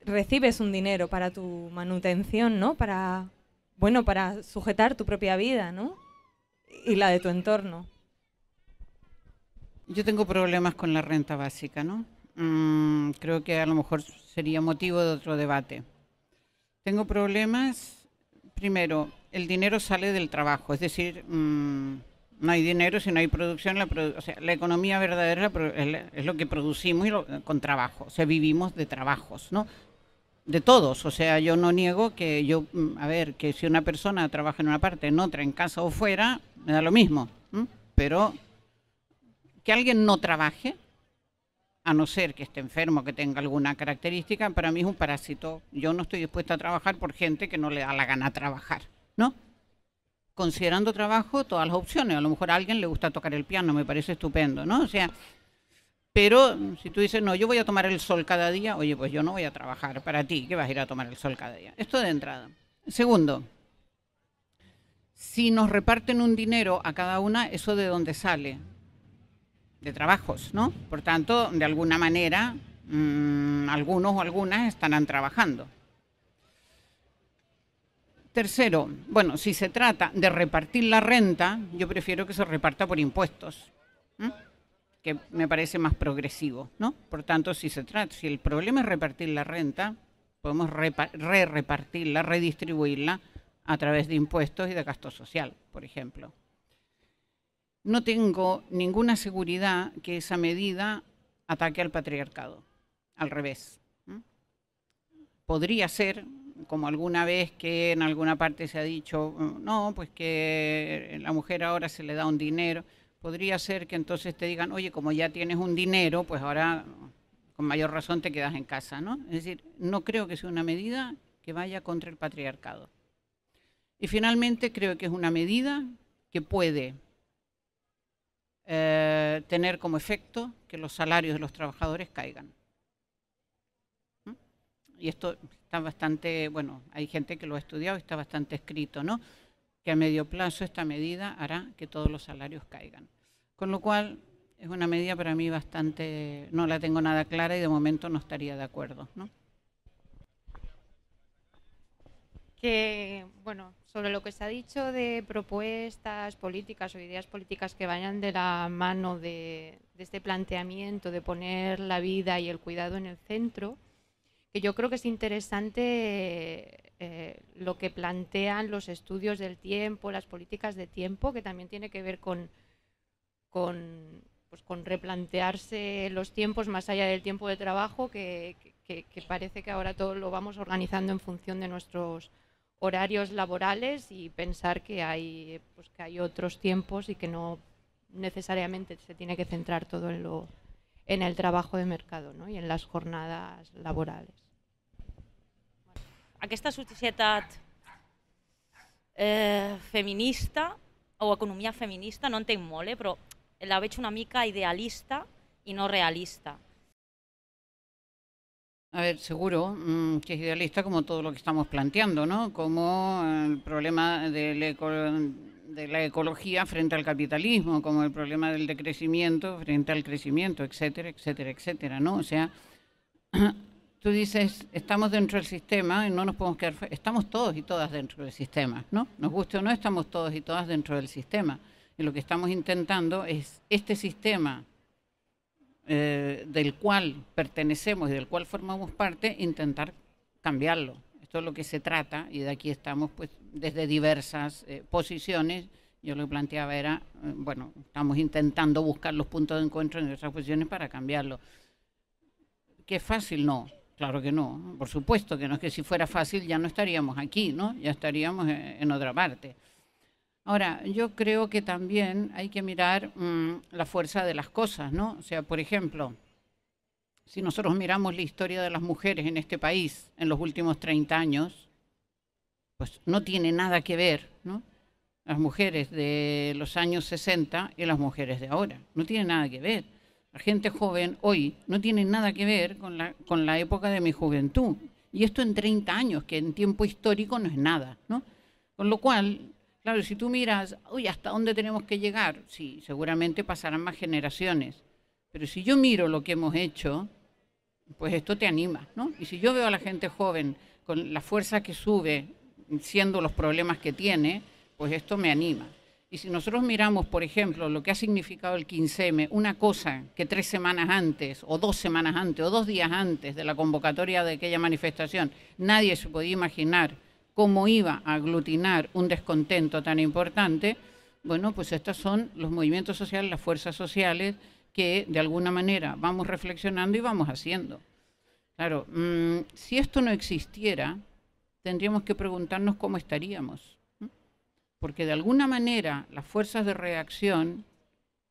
recibes un dinero para tu manutención, ¿no? Para, bueno, para sujetar tu propia vida, ¿no? Y la de tu entorno. Yo tengo problemas con la renta básica, ¿no? Mm, creo que a lo mejor sería motivo de otro debate. Tengo problemas, primero, el dinero sale del trabajo, es decir, mm, no hay dinero si no hay producción, la, o sea, la economía verdadera es lo que producimos con trabajo, o sea, vivimos de trabajos, ¿no? de todos. O sea, yo no niego que yo, mm, a ver, que si una persona trabaja en una parte, en otra, en casa o fuera, me da lo mismo. Pero que alguien no trabaje, a no ser que esté enfermo, que tenga alguna característica, para mí es un parásito. Yo no estoy dispuesta a trabajar por gente que no le da la gana trabajar, ¿no? Considerando trabajo todas las opciones. A lo mejor a alguien le gusta tocar el piano, me parece estupendo, ¿no? O sea, pero si tú dices, no, yo voy a tomar el sol cada día, oye, pues yo no voy a trabajar para ti, que vas a ir a tomar el sol cada día. Esto de entrada. Segundo, si nos reparten un dinero a cada una, ¿eso de dónde sale? de trabajos, ¿no? Por tanto, de alguna manera, mm, algunos o algunas estarán trabajando. Tercero, bueno, si se trata de repartir la renta, yo prefiero que se reparta por impuestos, que me parece más progresivo, ¿no? Por tanto, si se trata, si el problema es repartir la renta, podemos re-repartirla, redistribuirla a través de impuestos y de gasto social, por ejemplo no tengo ninguna seguridad que esa medida ataque al patriarcado. Al revés. Podría ser, como alguna vez que en alguna parte se ha dicho, mm, no, pues que la mujer ahora se le da un dinero. Podría ser que entonces te digan, oye, como ya tienes un dinero, pues ahora con mayor razón te quedas en casa, ¿no? Es decir, no creo que sea una medida que vaya contra el patriarcado. Y finalmente creo que es una medida que puede eh, tener como efecto que los salarios de los trabajadores caigan. ¿Mm? Y esto está bastante, bueno, hay gente que lo ha estudiado está bastante escrito, ¿no? Que a medio plazo esta medida hará que todos los salarios caigan. Con lo cual, es una medida para mí bastante, no la tengo nada clara y de momento no estaría de acuerdo, ¿no? que, bueno, sobre lo que se ha dicho de propuestas políticas o ideas políticas que vayan de la mano de, este planteamiento de poner la vida y el cuidado en el centro, que yo creo que es interesante eh, lo que plantean los estudios del tiempo, las políticas de tiempo, que también tiene que ver con, con, pues, replantearse los tiempos más allá del tiempo de trabajo, que, que parece que ahora todo lo vamos organizando en función de nuestros horarios laborales y pensar que hay, pues, que hay otros tiempos y que no necesariamente se tiene que centrar todo en, lo, en el trabajo de mercado ¿no? y en las jornadas laborales. Aquesta societat eh, feminista o economía feminista no te inmole, eh, pero però la hecho una mica idealista y no realista. A ver, seguro mm, que es idealista como todo lo que estamos planteando, ¿no? Como el problema de la ecología frente al capitalismo, como el problema del decrecimiento frente al crecimiento, etcétera, etcétera, etcétera, ¿no? O sea, tú dices, estamos dentro del sistema y no nos podemos quedar Estamos todos y todas dentro del sistema, ¿no? Nos guste o no, estamos todos y todas dentro del sistema. Y lo que estamos intentando es este sistema eh, del cual pertenecemos y del cual formamos parte, intentar cambiarlo. Esto es lo que se trata y de aquí estamos pues desde diversas eh, posiciones. Yo lo que planteaba era, eh, bueno, estamos intentando buscar los puntos de encuentro en nuestras posiciones para cambiarlo. Qué fácil, no. Claro que no, por supuesto que no, es que si fuera fácil ya no estaríamos aquí, ¿no? Ya estaríamos en otra parte. Ahora, yo creo que también hay que mirar mm, la fuerza de las cosas, ¿no? O sea, por ejemplo, si nosotros miramos la historia de las mujeres en este país en los últimos 30 años, pues no tiene nada que ver, ¿no? Las mujeres de los años 60 y las mujeres de ahora, no tiene nada que ver. La gente joven hoy no tiene nada que ver con la, con la época de mi juventud. Y esto en 30 años, que en tiempo histórico no es nada, ¿no? Con lo cual, Claro, si tú miras, uy, ¿hasta dónde tenemos que llegar? Sí, seguramente pasarán más generaciones. Pero si yo miro lo que hemos hecho, pues esto te anima, ¿no? Y si yo veo a la gente joven con la fuerza que sube, siendo los problemas que tiene, pues esto me anima. Y si nosotros miramos, por ejemplo, lo que ha significado el 15M, una cosa que tres semanas antes, o dos semanas antes, o dos días antes de la convocatoria de aquella manifestación, nadie se podía imaginar cómo iba a aglutinar un descontento tan importante, bueno, pues estos son los movimientos sociales, las fuerzas sociales que de alguna manera vamos reflexionando y vamos haciendo. Claro, mm, si esto no existiera, tendríamos que preguntarnos cómo estaríamos, porque de alguna manera las fuerzas de reacción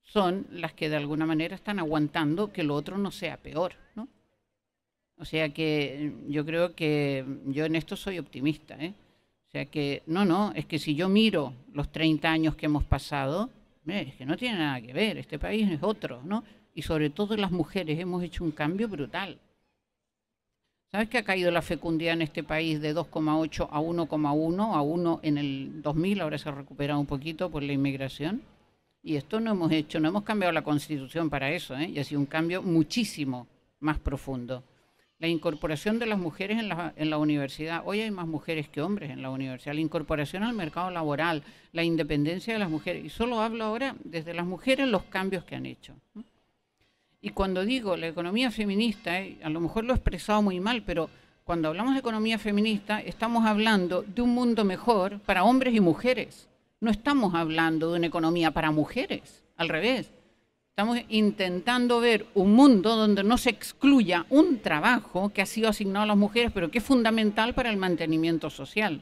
son las que de alguna manera están aguantando que lo otro no sea peor, ¿no? O sea que mm, yo creo que mm, yo en esto soy optimista. ¿eh? O sea que, no, no, es que si yo miro los 30 años que hemos pasado, es que no tiene nada que ver, este país es otro, ¿no? Y sobre todo las mujeres hemos hecho un cambio brutal. ¿Sabes que ha caído la fecundidad en este país de 2,8 a 1,1, a 1 en el 2000, ahora se ha recuperado un poquito por la inmigración? Y esto no hemos hecho, no hemos cambiado la constitución para eso, ¿eh? y ha sido un cambio muchísimo más profundo la incorporación de las mujeres en la, universidad. Hoy hay más mujeres que hombres en la universidad. La incorporación al mercado laboral, la independencia de las mujeres. Y solo hablo ahora desde las mujeres los cambios que han hecho. Y cuando digo la economía feminista, eh, a lo mejor lo he expresado muy mal, pero cuando hablamos de economía feminista estamos hablando de un mundo mejor para hombres y mujeres. No estamos hablando de una economía para mujeres, al revés Estamos intentando ver un mundo donde no se excluya un trabajo que ha sido asignado a las mujeres, pero que es fundamental para el mantenimiento social.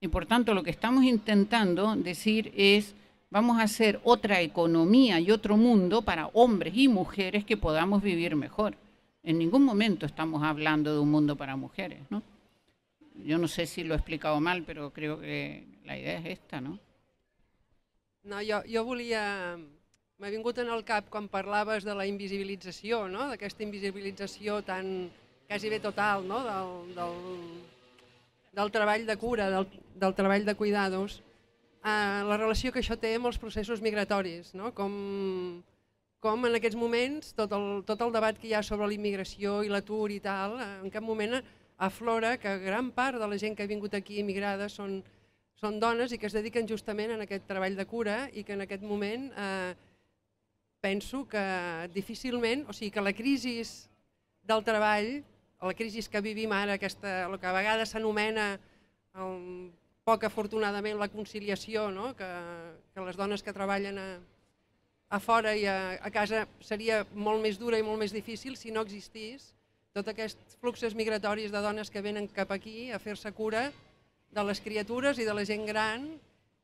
Y por tanto, lo que estamos intentando decir es, vamos a hacer otra economía y otro mundo para hombres y mujeres que podamos vivir mejor. En ningún momento estamos hablando de un mundo para mujeres, ¿no? Yo no sé si lo he explicado mal, pero creo que la idea es esta, ¿no? No, yo, yo volía M'ha vingut en el cap quan parlaves de la invisibilització, no? d'aquesta invisibilització tan quasi bé total no? del, del, del treball de cura, del, del treball de cuidados, eh, la relació que això té amb els processos migratoris, no? com, com en aquests moments tot el, tot el debat que hi ha sobre la immigració i l'atur i tal, en cap moment aflora que gran part de la gent que ha vingut aquí immigrada són, són dones i que es dediquen justament a aquest treball de cura i que en aquest moment eh, penso que difícilment, o sigui que la crisi del treball, la crisi que vivim ara, aquesta, el que a vegades s'anomena poc afortunadament la conciliació, no? que, que les dones que treballen a, a fora i a, a casa seria molt més dura i molt més difícil si no existís tots aquests fluxos migratoris de dones que venen cap aquí a fer-se cura de les criatures i de la gent gran,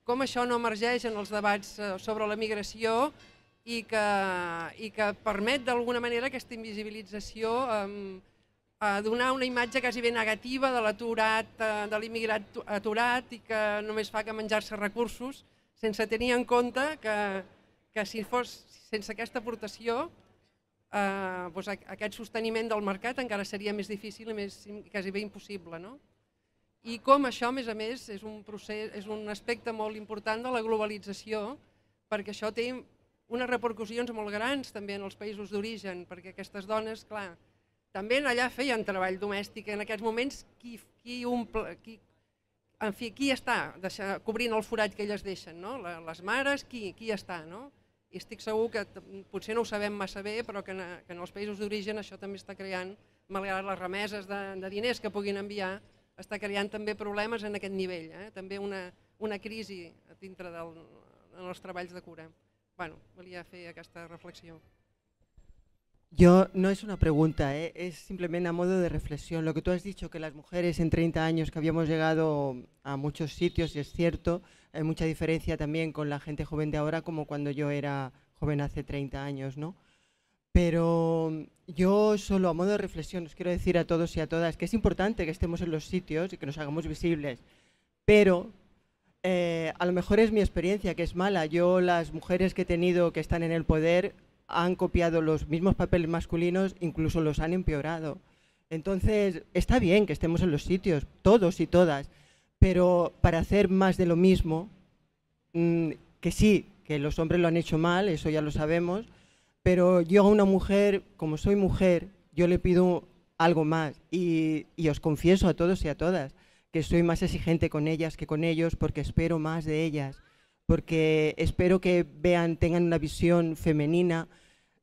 com això no emergeix en els debats eh, sobre la migració i que, i que permet d'alguna manera aquesta invisibilització eh, a donar una imatge quasi bé negativa de l'aturat, eh, de l'immigrat aturat i que només fa que menjar-se recursos sense tenir en compte que, que si fos sense aquesta aportació eh, doncs aquest sosteniment del mercat encara seria més difícil i més, quasi bé impossible. No? I com això, a més a més, és un, procés, és un aspecte molt important de la globalització, perquè això té unes repercussions molt grans també en els països d'origen, perquè aquestes dones, clar, també allà feien treball domèstic. En aquests moments, qui, qui, omple, qui, en fi, qui està deixar, cobrint el forat que elles deixen? No? Les mares, qui, qui està? No? I estic segur que potser no ho sabem massa bé, però que en, que en els països d'origen això també està creant, malgrat les remeses de, de diners que puguin enviar, està creant també problemes en aquest nivell, eh? també una, una crisi dintre del, dels treballs de cura. bueno, volia fer aquesta reflexió. Yo no es una pregunta, eh, es simplemente a modo de reflexión. Lo que tú has dicho, que las mujeres en 30 años que habíamos llegado a muchos sitios, y es cierto, hay mucha diferencia también con la gente joven de ahora como cuando yo era joven hace 30 años, ¿no? Pero yo solo a modo de reflexión os quiero decir a todos y a todas que es importante que estemos en los sitios y que nos hagamos visibles, pero eh, a lo mejor es mi experiencia que es mala. Yo las mujeres que he tenido que están en el poder han copiado los mismos papeles masculinos, incluso los han empeorado. Entonces, está bien que estemos en los sitios, todos y todas, pero para hacer más de lo mismo, mm, que sí, que los hombres lo han hecho mal, eso ya lo sabemos, pero yo a una mujer, como soy mujer, yo le pido algo más y os confieso a todos y a todas que soy más exigente con ellas que con ellos porque espero más de ellas, porque espero que vean, tengan una visión femenina,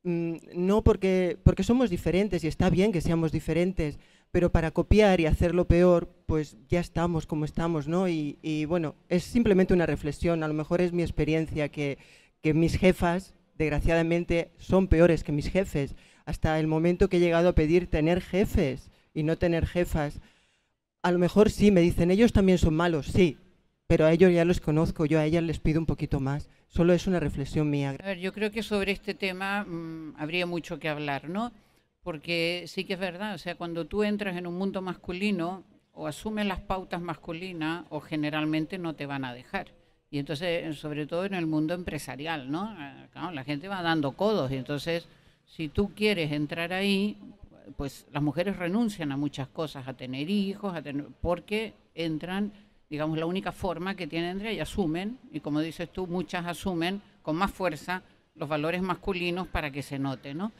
mm, no porque, porque somos diferentes y está bien que seamos diferentes, pero para copiar y hacerlo peor, pues ya estamos como estamos, ¿no? Y, bueno, es simplemente una reflexión, a lo mejor es mi experiencia que, que mis jefas, desgraciadamente, son peores que mis jefes, hasta el momento que he llegado a pedir tener jefes y no tener jefas a lo mejor sí, me dicen, ellos también son malos, sí, pero a ellos ya los conozco, yo a ellas les pido un poquito más. Solo es una reflexión mía. A ver, yo creo que sobre este tema mm, habría mucho que hablar, ¿no? Porque sí que es verdad, o sea, cuando tú entras en un mundo masculino o asumes las pautas masculinas o generalmente no te van a dejar. Y entonces, sobre todo en el mundo empresarial, ¿no? Ah, la gente va dando codos y entonces, si tú quieres entrar ahí, pues las mujeres renuncian a muchas cosas, a tener hijos, a tener, porque entran, digamos, la única forma que tienen de y asumen, y como dices tú, muchas asumen con más fuerza los valores masculinos para que se note, ¿no?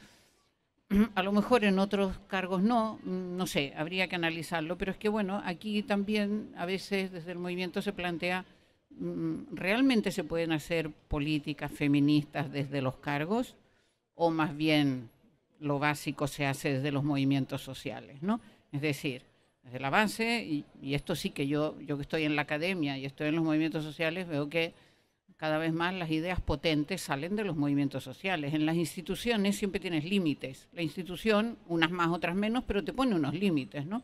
A lo mejor en otros cargos no, mm, no sé, habría que analizarlo, pero es que bueno, aquí también a veces desde el movimiento se plantea, mm, ¿realmente se pueden hacer políticas feministas desde los cargos? ¿O más bien lo básico se hace desde los movimientos sociales, ¿no? Es decir, desde el avance, y, esto sí que yo, yo que estoy en la academia y estoy en los movimientos sociales, veo que cada vez más las ideas potentes salen de los movimientos sociales. En las instituciones siempre tienes límites. La institución, unas más, otras menos, pero te pone unos límites, ¿no?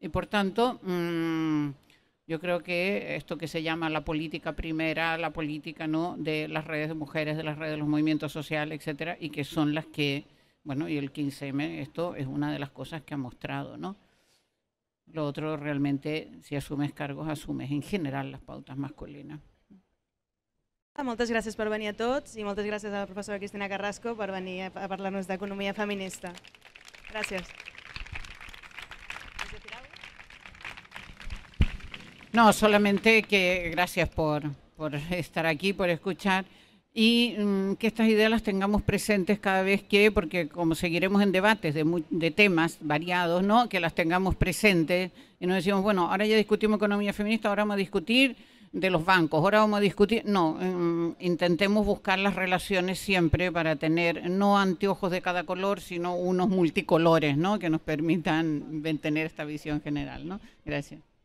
Y por tanto, mm, yo creo que esto que se llama la política primera, la política no de las redes de mujeres, de las redes de los movimientos sociales, etcétera, y que son las que bueno, y el 15M, esto es una de las cosas que ha mostrado, ¿no? Lo otro realmente, si asumes cargos, asumes en general las pautas masculinas. Muchas gracias por venir a todos y muchas gracias a la profesora Cristina Carrasco por venir a hablarnos de economía feminista. Gracias. No, solamente que gracias por, por estar aquí, por escuchar y mm, que estas ideas las tengamos presentes cada vez que, porque como seguiremos en debates de, temas variados, ¿no? que las tengamos presentes y no decimos, bueno, ahora ya discutimos economía feminista, ahora vamos a discutir de los bancos, ahora vamos a discutir, no, mm, intentemos buscar las relaciones siempre para tener no anteojos de cada color, sino unos multicolores, ¿no? que nos permitan tener esta visión general. ¿no? Gracias.